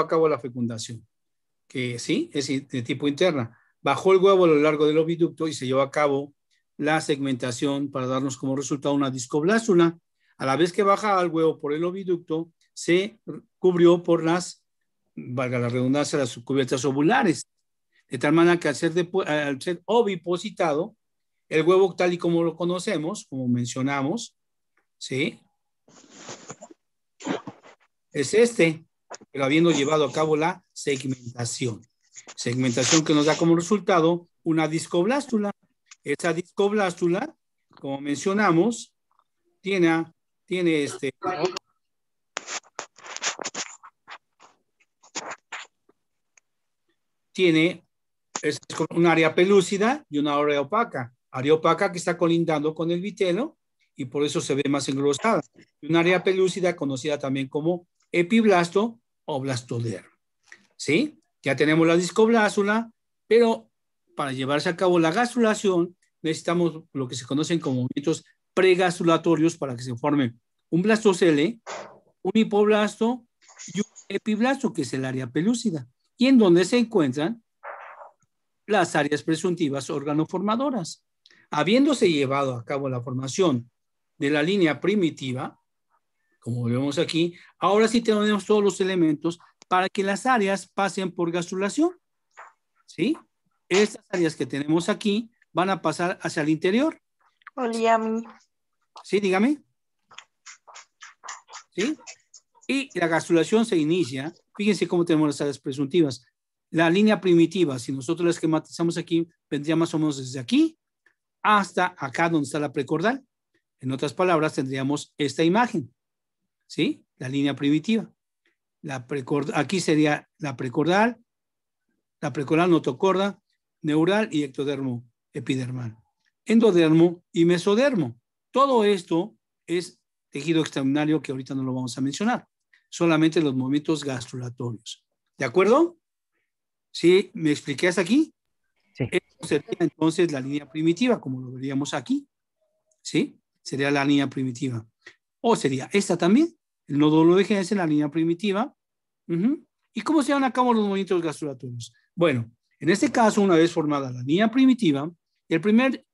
a cabo la fecundación, que sí, es de tipo interna. Bajó el huevo a lo largo del oviducto y se llevó a cabo la segmentación para darnos como resultado una discoblásula. A la vez que baja el huevo por el oviducto, se cubrió por las, valga la redundancia, las cubiertas ovulares. De tal manera que al ser, al ser ovipositado, el huevo tal y como lo conocemos, como mencionamos, ¿sí? Es este, pero habiendo llevado a cabo la segmentación. Segmentación que nos da como resultado una discoblástula. Esa discoblástula, como mencionamos, tiene, tiene este... Tiene un área pelúcida y una área opaca. Área opaca que está colindando con el vitelo y por eso se ve más engrosada. Y un área pelúcida conocida también como epiblasto o blastoderma. ¿Sí? Ya tenemos la discoblásula, pero para llevarse a cabo la gastrulación necesitamos lo que se conocen como movimientos pregastulatorios para que se forme un blastocele, un hipoblasto y un epiblasto, que es el área pelúcida, y en donde se encuentran las áreas presuntivas organoformadoras. Habiéndose llevado a cabo la formación de la línea primitiva, como vemos aquí, ahora sí tenemos todos los elementos para que las áreas pasen por gastrulación. ¿Sí? Estas áreas que tenemos aquí van a pasar hacia el interior. Oliami. Sí, dígame. ¿Sí? Y la gastrulación se inicia. Fíjense cómo tenemos las áreas presuntivas. La línea primitiva, si nosotros la esquematizamos aquí, vendría más o menos desde aquí hasta acá donde está la precordal. En otras palabras, tendríamos esta imagen. ¿sí? La línea primitiva. La aquí sería la precordal, la precordal notocorda, neural y ectodermo epidermal. Endodermo y mesodermo. Todo esto es tejido extraordinario que ahorita no lo vamos a mencionar. Solamente los movimientos gastrulatorios. ¿De acuerdo? ¿Sí? ¿Me expliqué hasta aquí? Sí. Esto sería entonces la línea primitiva, como lo veríamos aquí. ¿Sí? Sería la línea primitiva. O sería esta también. El nódulo de genes en la línea primitiva. ¿Y cómo se llevan a cabo los movimientos gastrulaturos? Bueno, en este caso, una vez formada la línea primitiva, el primer,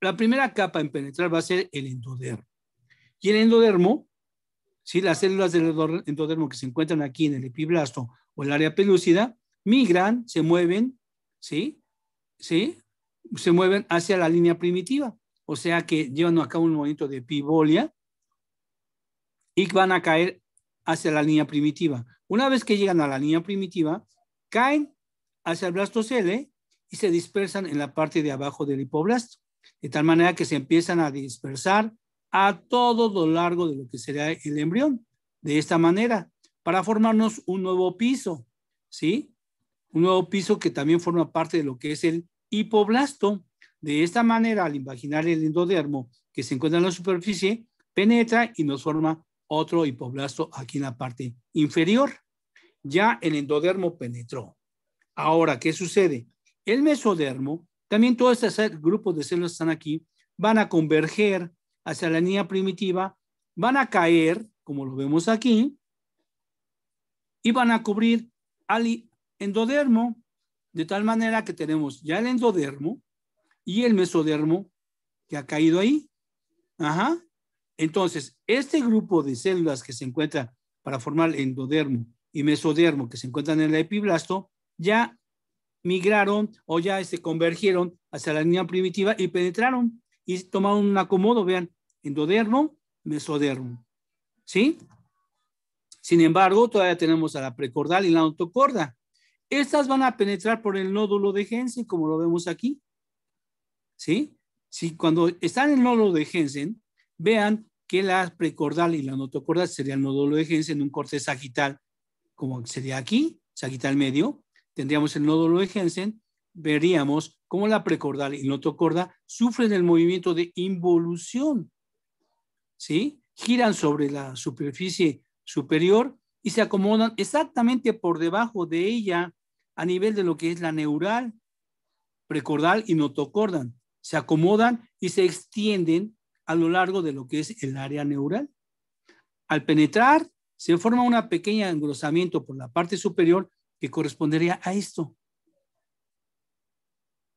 la primera capa en penetrar va a ser el endodermo. Y el endodermo, las células del endodermo que se encuentran aquí en el epiblasto o el área pelúcida, migran, se mueven, ¿sí? se mueven hacia la línea primitiva, o sea que llevan a cabo un movimiento de epibolia y van a caer hacia la línea primitiva. Una vez que llegan a la línea primitiva, caen hacia el blastocele y se dispersan en la parte de abajo del hipoblasto, de tal manera que se empiezan a dispersar a todo lo largo de lo que sería el embrión, de esta manera, para formarnos un nuevo piso, ¿sí? Un nuevo piso que también forma parte de lo que es el hipoblasto. De esta manera, al imaginar el endodermo que se encuentra en la superficie, penetra y nos forma otro hipoblasto aquí en la parte inferior. Ya el endodermo penetró. Ahora, ¿qué sucede? El mesodermo, también todos estos grupos de células están aquí, van a converger hacia la línea primitiva, van a caer, como lo vemos aquí, y van a cubrir al endodermo, de tal manera que tenemos ya el endodermo y el mesodermo que ha caído ahí. Ajá. Entonces, este grupo de células que se encuentra para formar endodermo y mesodermo que se encuentran en el epiblasto, ya migraron o ya se este, convergieron hacia la línea primitiva y penetraron y tomaron un acomodo, vean, endodermo, mesodermo. ¿Sí? Sin embargo, todavía tenemos a la precordal y la autocorda. Estas van a penetrar por el nódulo de Hensen, como lo vemos aquí. ¿Sí? Si cuando están en el nódulo de Hensen, vean que la precordal y la notocorda sería el nódulo de Jensen en un corte sagital, como sería aquí, sagital medio, tendríamos el nódulo de Jensen, veríamos cómo la precordal y notocorda sufren el movimiento de involución, ¿sí? Giran sobre la superficie superior y se acomodan exactamente por debajo de ella a nivel de lo que es la neural, precordal y notocorda Se acomodan y se extienden a lo largo de lo que es el área neural. Al penetrar, se forma un pequeño engrosamiento por la parte superior que correspondería a esto.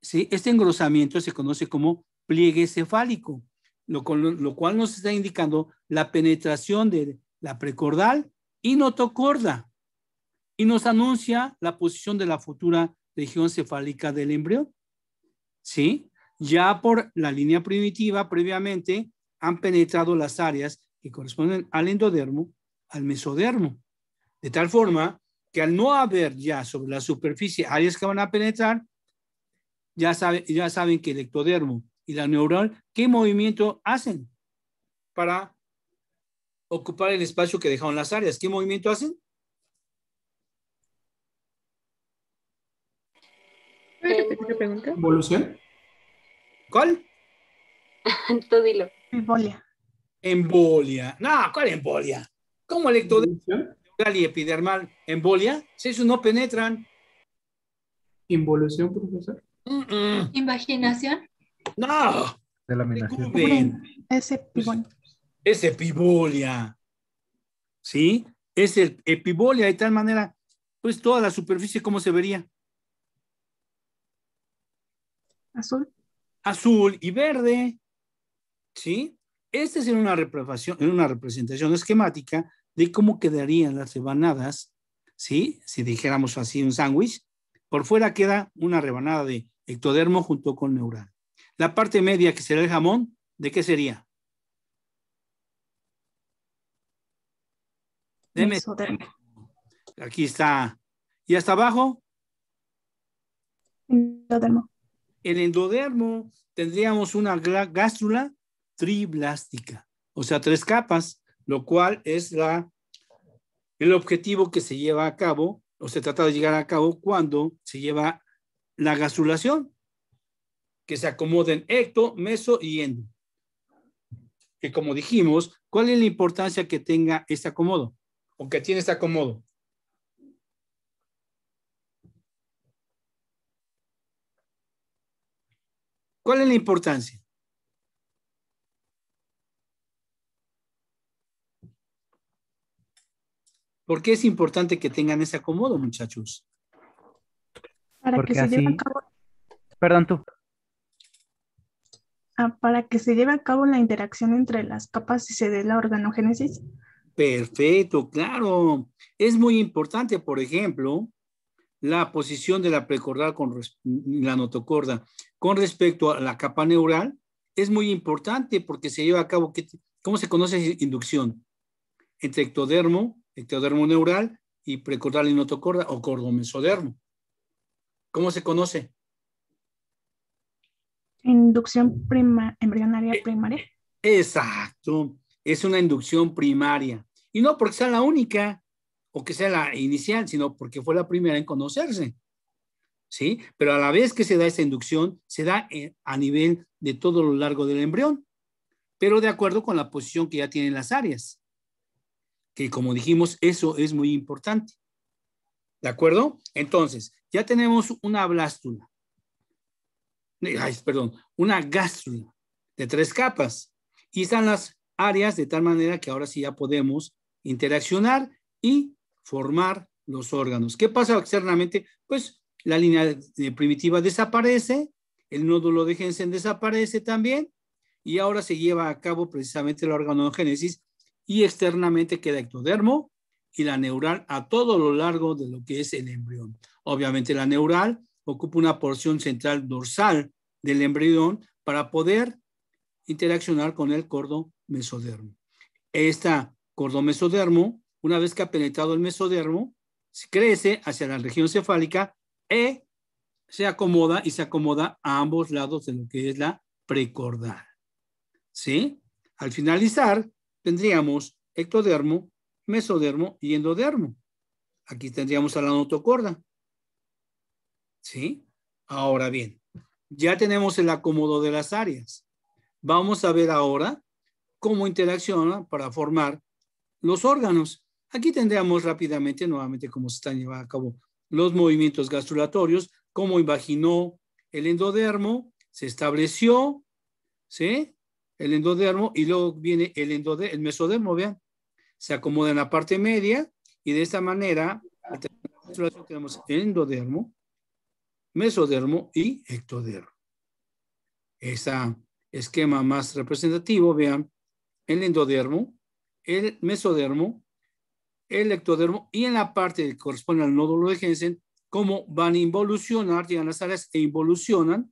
¿Sí? Este engrosamiento se conoce como pliegue cefálico, lo, lo cual nos está indicando la penetración de la precordal y notocorda y nos anuncia la posición de la futura región cefálica del embrión. ¿Sí? ya por la línea primitiva previamente han penetrado las áreas que corresponden al endodermo, al mesodermo. De tal forma que al no haber ya sobre la superficie áreas que van a penetrar, ya, ya saben que el ectodermo y la neural, ¿qué movimiento hacen para ocupar el espacio que dejaron las áreas? ¿Qué movimiento hacen? ¿Repetir pregunta? ¿Evolución? ¿Cuál? Tú dilo. Embolia. Embolia. No, ¿cuál embolia? ¿Cómo el y epidermal embolia? Si eso no penetran. ¿Involución, profesor? Imaginación. No. De la Es epibolia. Es epibolia. ¿Sí? Es el epibolia de tal manera, pues toda la superficie, ¿cómo se vería? Azul azul y verde. ¿Sí? Esta es una, una representación esquemática de cómo quedarían las rebanadas, ¿sí? Si dijéramos así un sándwich, por fuera queda una rebanada de ectodermo junto con neural. La parte media que será el jamón, ¿de qué sería? mesodermo. Aquí está. ¿Y hasta abajo? el endodermo tendríamos una gástrula triblástica, o sea, tres capas, lo cual es la, el objetivo que se lleva a cabo o se trata de llegar a cabo cuando se lleva la gastrulación, que se acomoden ecto, meso y endo. Y como dijimos, ¿cuál es la importancia que tenga este acomodo o que tiene este acomodo? ¿Cuál es la importancia? ¿Por qué es importante que tengan ese acomodo, muchachos? Para que se lleve a cabo. Perdón, tú. Ah, para que se lleve a cabo la interacción entre las capas y se dé la organogénesis. Perfecto, claro. Es muy importante, por ejemplo, la posición de la precordal con la notocorda con respecto a la capa neural es muy importante porque se lleva a cabo, ¿cómo se conoce inducción? Entre ectodermo, ectodermo neural y precordal y notocorda o cordomesodermo. ¿Cómo se conoce? Inducción primaria, embrionaria eh, primaria. Exacto, es una inducción primaria. Y no porque sea la única, que sea la inicial, sino porque fue la primera en conocerse. ¿Sí? Pero a la vez que se da esa inducción, se da eh, a nivel de todo lo largo del embrión, pero de acuerdo con la posición que ya tienen las áreas. Que como dijimos, eso es muy importante. ¿De acuerdo? Entonces, ya tenemos una blástula. Eh, ay, perdón, una gástula de tres capas. Y están las áreas de tal manera que ahora sí ya podemos interaccionar y formar los órganos. ¿Qué pasa externamente? Pues la línea primitiva desaparece, el nódulo de Jensen desaparece también, y ahora se lleva a cabo precisamente la organogénesis y externamente queda ectodermo y la neural a todo lo largo de lo que es el embrión. Obviamente la neural ocupa una porción central dorsal del embrión para poder interaccionar con el cordo mesodermo. Esta cordo mesodermo una vez que ha penetrado el mesodermo, crece hacia la región cefálica y e se acomoda y se acomoda a ambos lados de lo que es la precordal. ¿Sí? Al finalizar, tendríamos ectodermo, mesodermo y endodermo. Aquí tendríamos a la notocorda. ¿Sí? Ahora bien, ya tenemos el acomodo de las áreas. Vamos a ver ahora cómo interacciona para formar los órganos. Aquí tendríamos rápidamente nuevamente cómo se están llevando a cabo los movimientos gastrulatorios, cómo imaginó el endodermo, se estableció, ¿sí? El endodermo y luego viene el, el mesodermo, vean, se acomoda en la parte media y de esta manera tenemos endodermo, mesodermo y ectodermo. Este esquema más representativo, vean, el endodermo, el mesodermo, el ectodermo y en la parte que corresponde al nódulo de Jensen, cómo van a involucionar, llegan las áreas e involucionan,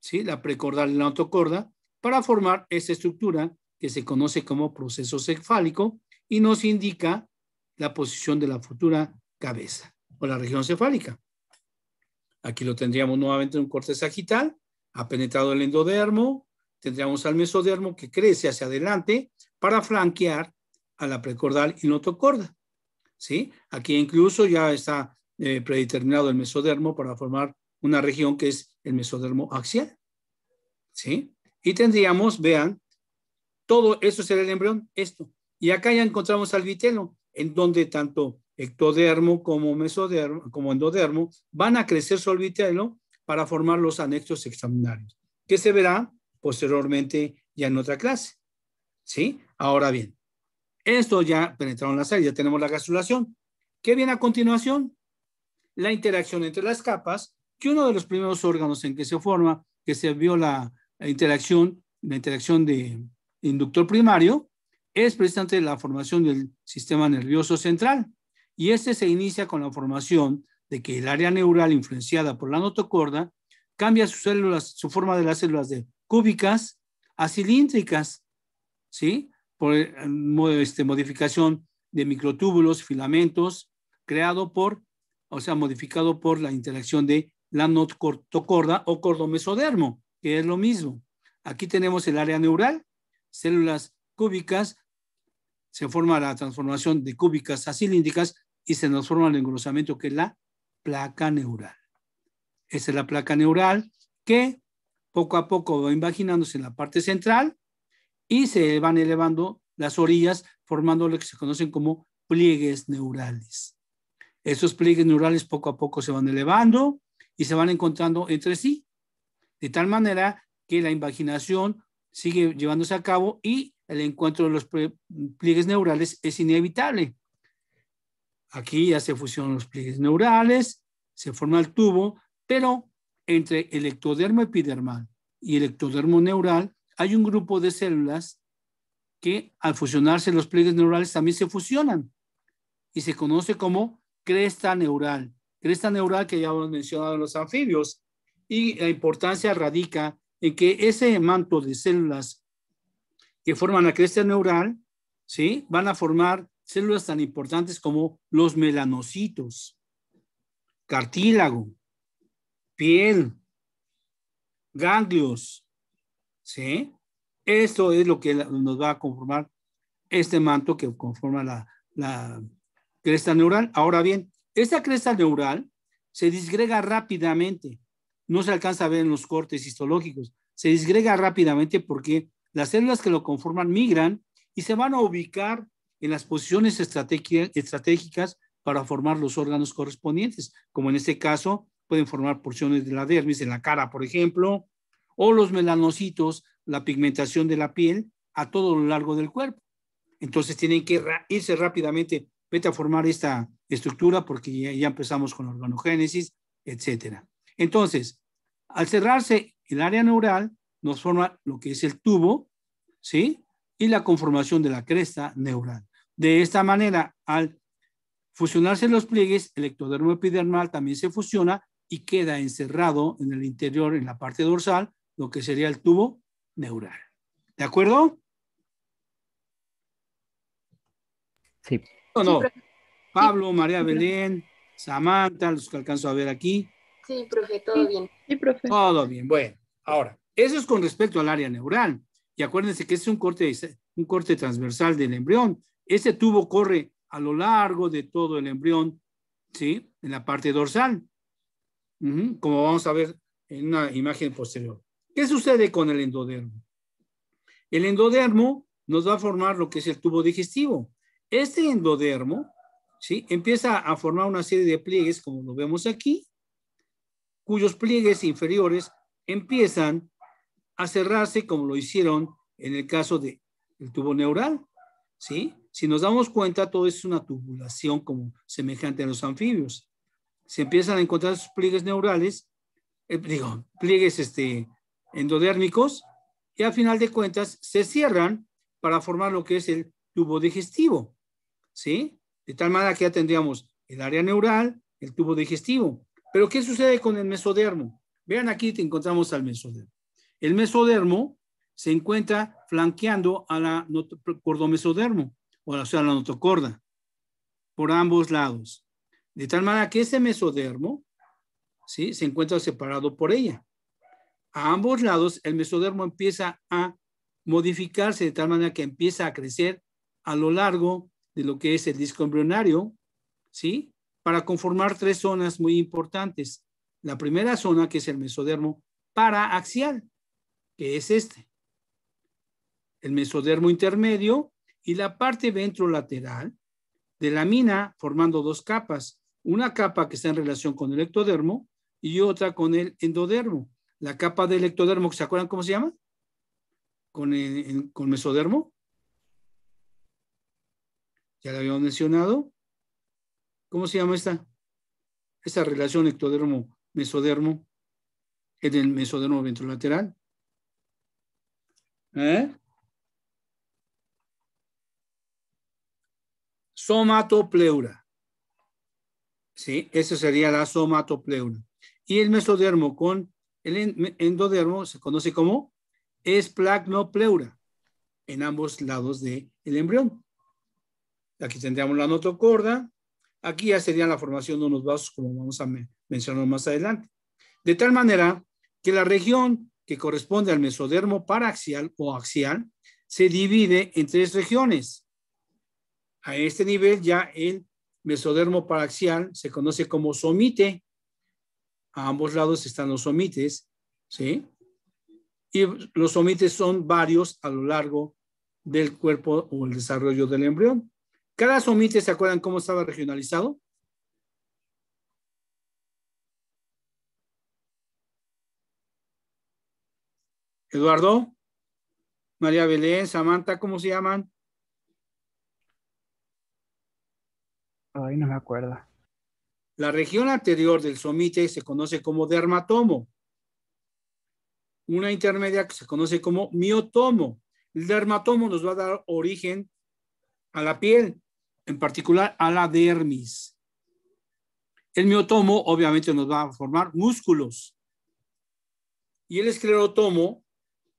¿sí? la precordal y la autocorda, para formar esa estructura que se conoce como proceso cefálico y nos indica la posición de la futura cabeza o la región cefálica. Aquí lo tendríamos nuevamente en un corte sagital, ha penetrado el endodermo, tendríamos al mesodermo que crece hacia adelante para flanquear a la precordal y notocorda. ¿sí? Aquí incluso ya está eh, predeterminado el mesodermo para formar una región que es el mesodermo axial. ¿sí? Y tendríamos, vean, todo eso sería el embrión, esto. Y acá ya encontramos al vitelo, en donde tanto ectodermo como mesodermo, como endodermo, van a crecer su vitelo para formar los anexos examinarios, que se verá posteriormente ya en otra clase. ¿Sí? Ahora bien, esto ya penetraron la célula, ya tenemos la gastrulación. ¿Qué viene a continuación? La interacción entre las capas, que uno de los primeros órganos en que se forma, que se vio la, interacción, la interacción de inductor primario, es precisamente la formación del sistema nervioso central. Y este se inicia con la formación de que el área neural influenciada por la notocorda cambia sus células, su forma de las células de cúbicas a cilíndricas, ¿sí? por eh, este, modificación de microtúbulos, filamentos, creado por, o sea, modificado por la interacción de la notocorda o cordomesodermo, que es lo mismo. Aquí tenemos el área neural, células cúbicas, se forma la transformación de cúbicas a cilíndricas y se nos forma el engrosamiento que es la placa neural. Esa es la placa neural que poco a poco va imaginándose en la parte central y se van elevando las orillas formando lo que se conocen como pliegues neurales. Esos pliegues neurales poco a poco se van elevando y se van encontrando entre sí, de tal manera que la invaginación sigue llevándose a cabo y el encuentro de los pliegues neurales es inevitable. Aquí ya se fusionan los pliegues neurales, se forma el tubo, pero entre el ectodermo epidermal y el ectodermo neural hay un grupo de células que al fusionarse los pliegues neurales también se fusionan y se conoce como cresta neural. Cresta neural que ya hemos mencionado en los anfibios y la importancia radica en que ese manto de células que forman la cresta neural, ¿sí? Van a formar células tan importantes como los melanocitos, cartílago, piel, ganglios, ¿sí? Esto es lo que nos va a conformar este manto que conforma la, la cresta neural. Ahora bien, esta cresta neural se disgrega rápidamente. No se alcanza a ver en los cortes histológicos. Se disgrega rápidamente porque las células que lo conforman migran y se van a ubicar en las posiciones estratégicas para formar los órganos correspondientes, como en este caso pueden formar porciones de la dermis en la cara, por ejemplo, o los melanocitos, la pigmentación de la piel a todo lo largo del cuerpo. Entonces tienen que irse rápidamente, vete a formar esta estructura porque ya, empezamos con la organogénesis, etcétera. Entonces, al cerrarse el área neural, nos forma lo que es el tubo, ¿sí? Y la conformación de la cresta neural. De esta manera, al fusionarse los pliegues, el ectodermo epidermal también se fusiona y queda encerrado en el interior, en la parte dorsal, lo que sería el tubo neural. ¿De acuerdo? Sí. no? Pablo, María Belén, Samantha, los que alcanzo a ver aquí. Sí, profe, todo bien. Sí, profe. Todo bien. Bueno, ahora, eso es con respecto al área neural. Y acuérdense que este es un corte, un corte transversal del embrión. Ese tubo corre a lo largo de todo el embrión, ¿sí? En la parte dorsal, como vamos a ver en una imagen posterior. ¿Qué sucede con el endodermo? El endodermo nos va a formar lo que es el tubo digestivo. Este endodermo ¿sí? empieza a formar una serie de pliegues, como lo vemos aquí, cuyos pliegues inferiores empiezan a cerrarse como lo hicieron en el caso del tubo neural. ¿sí? Si nos damos cuenta, todo es una tubulación como semejante a los anfibios. Se empiezan a encontrar sus pliegues neurales, eh, digo, pliegues este, endodérmicos y al final de cuentas se cierran para formar lo que es el tubo digestivo, ¿sí? De tal manera que ya tendríamos el área neural, el tubo digestivo. Pero ¿qué sucede con el mesodermo? Vean aquí te encontramos al mesodermo. El mesodermo se encuentra flanqueando a la cordomesodermo, o sea, la notocorda, por ambos lados. De tal manera que ese mesodermo, ¿sí? Se encuentra separado por ella a ambos lados, el mesodermo empieza a modificarse de tal manera que empieza a crecer a lo largo de lo que es el disco embrionario, ¿sí? Para conformar tres zonas muy importantes. La primera zona, que es el mesodermo paraaxial, que es este. El mesodermo intermedio y la parte ventrolateral de la mina formando dos capas. Una capa que está en relación con el ectodermo y otra con el endodermo la capa del ectodermo, ¿se acuerdan cómo se llama? Con, mesodermo. Ya la habíamos mencionado. ¿Cómo se llama esta? Esta relación ectodermo-mesodermo en el mesodermo ventrolateral. ¿Eh? Somatopleura. Sí, esa sería la somatopleura. Y el mesodermo con el endodermo se conoce como esplacnopleura en ambos lados del el embrión. Aquí tendríamos la notocorda. Aquí ya sería la formación de unos vasos, como vamos a mencionar más adelante. De tal manera que la región que corresponde al mesodermo paraxial o axial se divide en tres regiones. A este nivel ya el mesodermo paraxial se conoce como somite a ambos lados están los somites, ¿sí? Y los somites son varios a lo largo del cuerpo o el desarrollo del embrión. Cada somite, ¿se acuerdan cómo estaba regionalizado? Eduardo, María Belén, Samantha, ¿cómo se llaman? Ay, no me acuerdo. La región anterior del somite se conoce como dermatomo. Una intermedia que se conoce como miotomo. El dermatomo nos va a dar origen a la piel, en particular a la dermis. El miotomo obviamente nos va a formar músculos. Y el esclerotomo,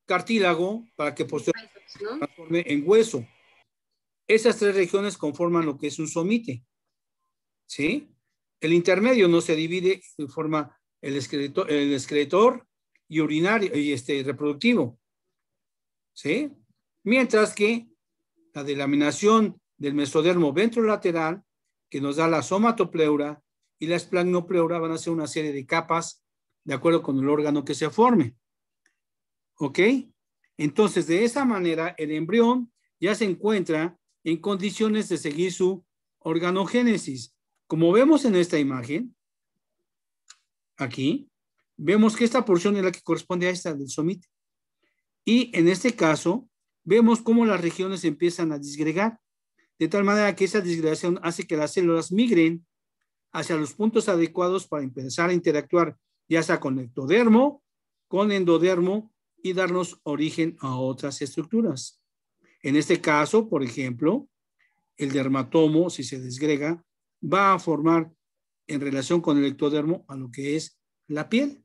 cartílago, para que posteriormente se transforme en hueso. Esas tres regiones conforman lo que es un somite. ¿Sí? El intermedio no se divide en forma el excretor, y urinario y este reproductivo. ¿Sí? Mientras que la delaminación del mesodermo ventrolateral, que nos da la somatopleura y la esplagnopleura, van a ser una serie de capas de acuerdo con el órgano que se forme. ¿Ok? Entonces, de esa manera, el embrión ya se encuentra en condiciones de seguir su organogénesis. Como vemos en esta imagen, aquí, vemos que esta porción es la que corresponde a esta del somite. Y en este caso, vemos cómo las regiones empiezan a disgregar, de tal manera que esa disgregación hace que las células migren hacia los puntos adecuados para empezar a interactuar, ya sea con ectodermo, con endodermo y darnos origen a otras estructuras. En este caso, por ejemplo, el dermatomo, si se desgrega, va a formar en relación con el ectodermo a lo que es la piel.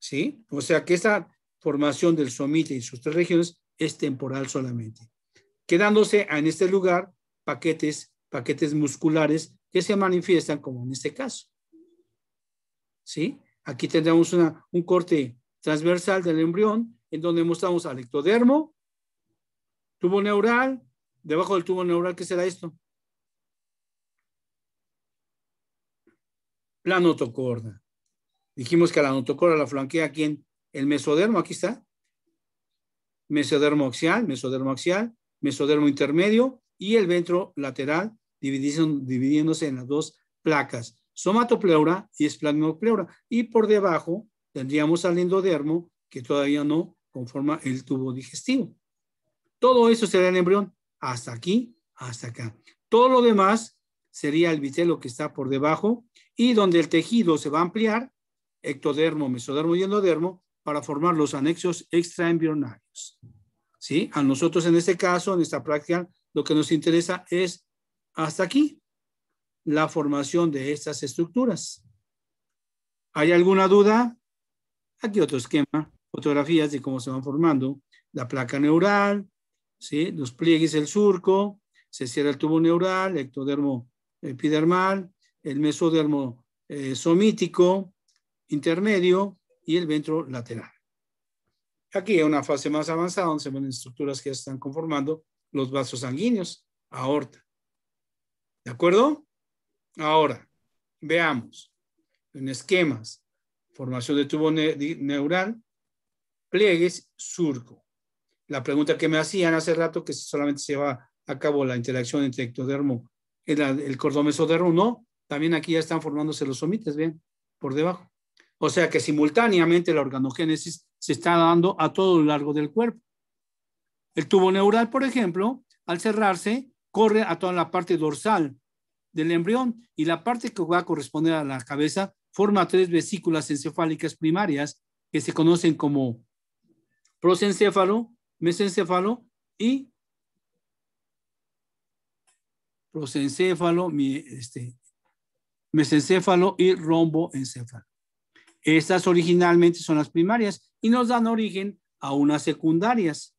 ¿Sí? O sea que esta formación del somite y sus tres regiones es temporal solamente. Quedándose en este lugar paquetes, paquetes musculares que se manifiestan como en este caso. ¿Sí? Aquí tendremos un corte transversal del embrión en donde mostramos al ectodermo, tubo neural, debajo del tubo neural, ¿qué será esto? la notocorda. Dijimos que la notocorda la flanquea aquí en El mesodermo, aquí está. Mesodermo axial, mesodermo axial, mesodermo intermedio y el ventro lateral dividiéndose en las dos placas, somatopleura y esplanopleura. Y por debajo tendríamos al endodermo que todavía no conforma el tubo digestivo. Todo eso sería el embrión, hasta aquí, hasta acá. Todo lo demás sería el vitelo que está por debajo y donde el tejido se va a ampliar, ectodermo, mesodermo y endodermo, para formar los anexos extraembrionarios. ¿Sí? A nosotros en este caso, en esta práctica, lo que nos interesa es hasta aquí la formación de estas estructuras. ¿Hay alguna duda? Aquí otro esquema, fotografías de cómo se van formando la placa neural, ¿sí? los pliegues, el surco, se cierra el tubo neural, ectodermo epidermal, el mesodermo eh, somítico intermedio y el lateral. Aquí hay una fase más avanzada donde se ven estructuras que están conformando los vasos sanguíneos, aorta. ¿De acuerdo? Ahora, veamos en esquemas, formación de tubo neural, pliegues, surco. La pregunta que me hacían hace rato que si solamente se va a cabo la interacción entre ectodermo y el cordón no, también aquí ya están formándose los somites, bien, por debajo. O sea que simultáneamente la organogénesis se está dando a todo lo largo del cuerpo. El tubo neural, por ejemplo, al cerrarse, corre a toda la parte dorsal del embrión y la parte que va a corresponder a la cabeza forma tres vesículas encefálicas primarias que se conocen como prosencéfalo, mesencéfalo y prosencéfalo, mi, este, mesencéfalo y romboencéfalo. Estas originalmente son las primarias y nos dan origen a unas secundarias.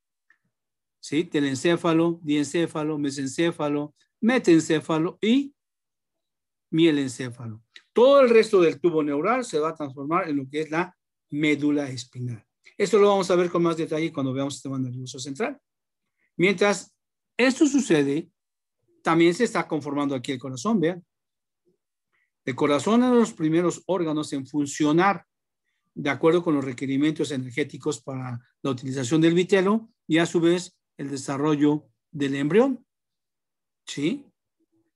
¿Sí? Telencéfalo, diencéfalo, mesencéfalo, metencéfalo y mielencéfalo. Todo el resto del tubo neural se va a transformar en lo que es la médula espinal. Esto lo vamos a ver con más detalle cuando veamos el este sistema nervioso central. Mientras esto sucede, también se está conformando aquí el corazón, vean. El corazón es uno de los primeros órganos en funcionar de acuerdo con los requerimientos energéticos para la utilización del vitelo y a su vez el desarrollo del embrión. ¿Sí?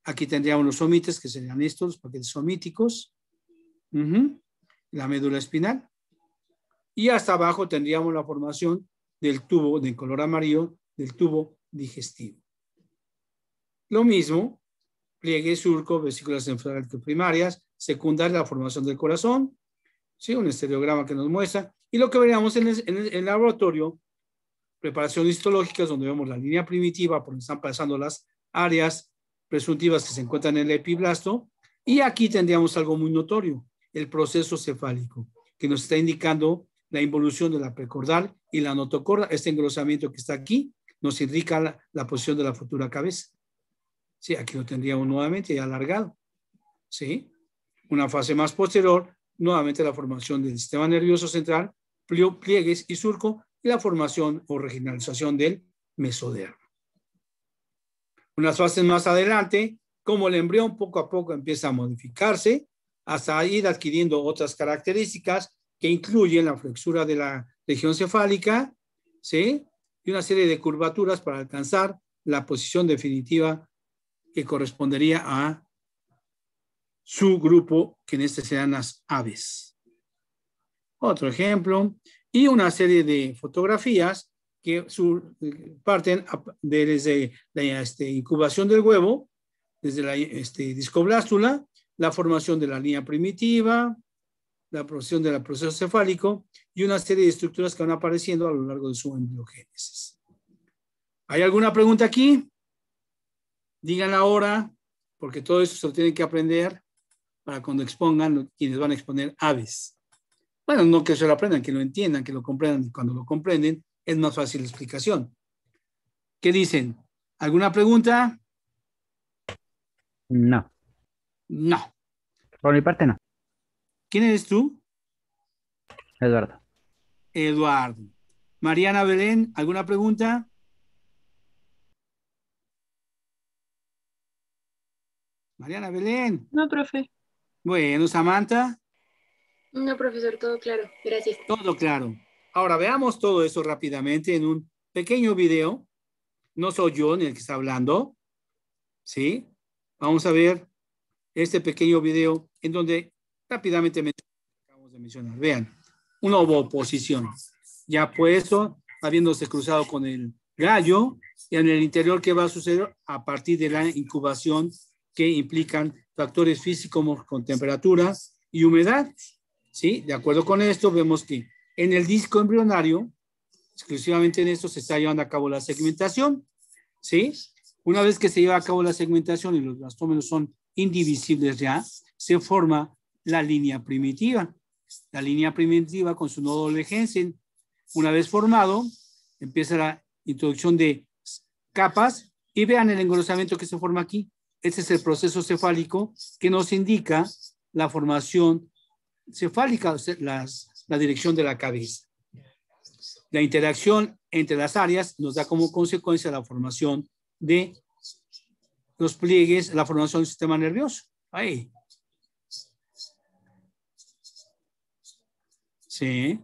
Aquí tendríamos los somites, que serían estos, los paquetes somíticos, la médula espinal. Y hasta abajo tendríamos la formación del tubo de color amarillo, del tubo digestivo. Lo mismo pliegue surco, vesículas enfermas primarias, secundaria, la formación del corazón, ¿sí? un estereograma que nos muestra. Y lo que veríamos en el, laboratorio, preparación histológica, donde vemos la línea primitiva, por donde están pasando las áreas presuntivas que se encuentran en el epiblasto. Y aquí tendríamos algo muy notorio, el proceso cefálico, que nos está indicando la involución de la precordal y la notocorda. Este engrosamiento que está aquí nos indica la posición de la futura cabeza. Sí, aquí lo tendríamos nuevamente ya alargado. ¿Sí? Una fase más posterior, nuevamente la formación del sistema nervioso central, pliegues y surco, y la formación o regionalización del mesodermo. Unas fases más adelante, como el embrión poco a poco empieza a modificarse, hasta ir adquiriendo otras características que incluyen la flexura de la región cefálica, ¿sí? Y una serie de curvaturas para alcanzar la posición definitiva que correspondería a su grupo, que en este serán las aves. Otro ejemplo, y una serie de fotografías que parten desde la este, incubación del huevo, desde la este, discoblástula, la formación de la línea primitiva, la producción del proceso cefálico y una serie de estructuras que van apareciendo a lo largo de su embriogénesis. ¿Hay alguna pregunta aquí? digan ahora, porque todo eso se lo tienen que aprender para cuando expongan quienes van a exponer aves. Bueno, no que se lo aprendan, que lo entiendan, que lo comprendan. Cuando lo comprenden, es más fácil la explicación. ¿Qué dicen? ¿Alguna pregunta? No. No. Por mi parte, no. ¿Quién eres tú? Eduardo. Eduardo. Mariana Belén, ¿alguna pregunta? Mariana Belén. No, profe. Bueno, Samantha. No, profesor, todo claro. Gracias. Todo claro. Ahora veamos todo eso rápidamente en un pequeño video. No soy yo en el que está hablando. ¿Sí? Vamos a ver este pequeño video en donde rápidamente acabamos de mencionar. Vean, una oposición. Ya puesto, habiéndose cruzado con el gallo, y en el interior, ¿qué va a suceder? A partir de la incubación que implican factores físicos como temperatura y humedad. ¿sí? De acuerdo con esto, vemos que en el disco embrionario, exclusivamente en esto se está llevando a cabo la segmentación. ¿sí? Una vez que se lleva a cabo la segmentación y los blastómeros son indivisibles ya, se forma la línea primitiva. La línea primitiva con su nodo de Hensen, Una vez formado, empieza la introducción de capas y vean el engrosamiento que se forma aquí. Este es el proceso cefálico que nos indica la formación cefálica, la dirección de la cabeza. La interacción entre las áreas nos da como consecuencia la formación de los pliegues, la formación del sistema nervioso. Ahí. Sí.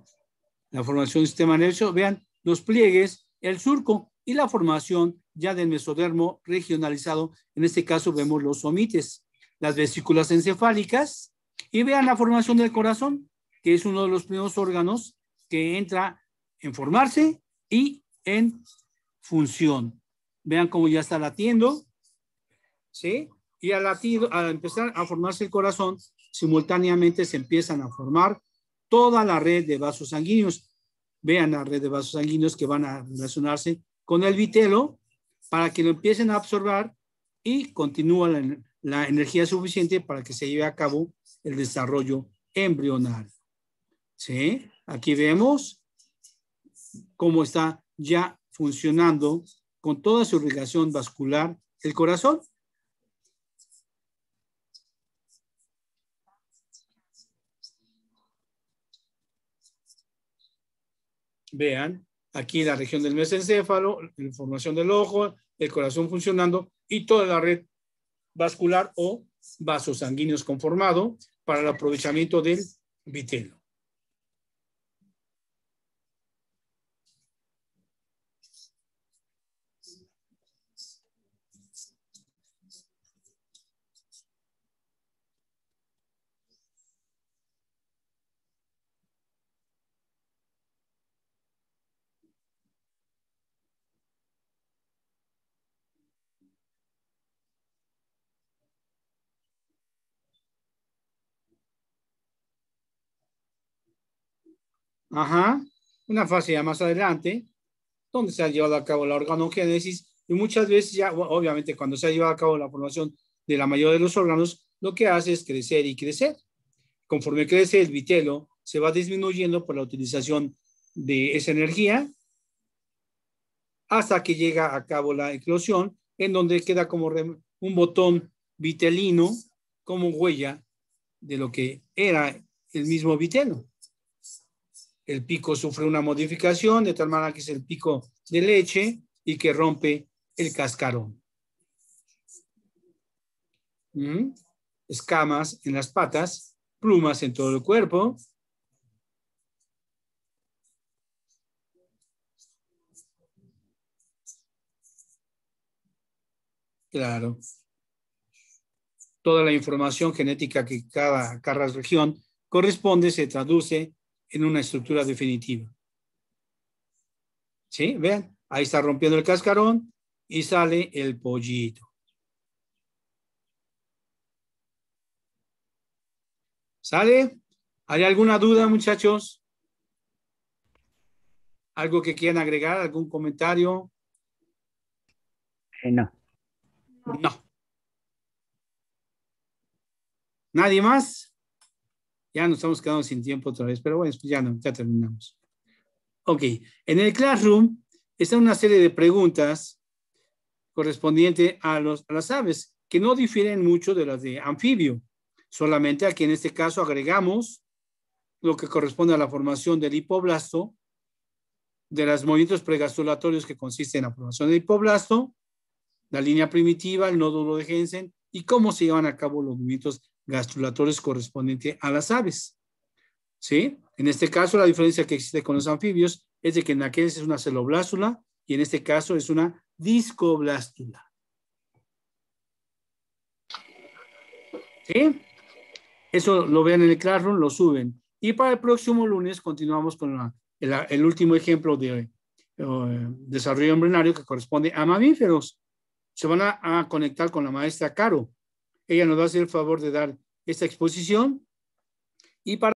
La formación del sistema nervioso. Vean los pliegues, el surco y la formación ya del mesodermo regionalizado, en este caso vemos los somites, las vesículas encefálicas, y vean la formación del corazón, que es uno de los primeros órganos que entra en formarse y en función. Vean cómo ya está latiendo, ¿sí? Y al latido, al empezar a formarse el corazón, simultáneamente se empiezan a formar toda la red de vasos sanguíneos. Vean la red de vasos sanguíneos que van a relacionarse con el vitelo para que lo empiecen a absorber y continúa la, energía suficiente para que se lleve a cabo el desarrollo embrional. ¿Sí? Aquí vemos cómo está ya funcionando con toda su irrigación vascular el corazón. Vean, Aquí la región del mesencéfalo, la formación del ojo, el corazón funcionando y toda la red vascular o vasos sanguíneos conformado para el aprovechamiento del vitelo. Ajá, una fase ya más adelante, donde se ha llevado a cabo la organogénesis y muchas veces ya, obviamente, cuando se ha llevado a cabo la formación de la mayoría de los órganos, lo que hace es crecer y crecer. Conforme crece el vitelo, se va disminuyendo por la utilización de esa energía hasta que llega a cabo la eclosión, en donde queda como un botón vitelino como huella de lo que era el mismo vitelo el pico sufre una modificación de tal manera que es el pico de leche y que rompe el cascarón. ¿Mm? Escamas en las patas, plumas en todo el cuerpo. Claro. Toda la información genética que cada, cada región corresponde se traduce en una estructura definitiva. ¿Sí? Vean, ahí está rompiendo el cascarón y sale el pollito. ¿Sale? ¿Hay alguna duda, muchachos? ¿Algo que quieran agregar? ¿Algún comentario? Eh, no. No. ¿Nadie más? Ya nos estamos quedando sin tiempo otra vez, pero bueno, ya ya terminamos. Ok, en el Classroom está una serie de preguntas correspondiente a, los, las aves, que no difieren mucho de las de anfibio, solamente aquí en este caso agregamos lo que corresponde a la formación del hipoblasto, de los movimientos pregastulatorios que consisten en la formación del hipoblasto, la línea primitiva, el nódulo de Jensen y cómo se llevan a cabo los movimientos Gastruladores correspondiente a las aves. ¿Sí? En este caso, la diferencia que existe con los anfibios es de que en aquel es una celoblástula y en este caso es una discoblástula. ¿Sí? Eso lo vean en el Classroom, lo suben. Y para el próximo lunes continuamos con el, último ejemplo de eh, desarrollo embrionario que corresponde a mamíferos. Se van a conectar con la maestra Caro. Ella nos va a hacer el favor de dar esta exposición y para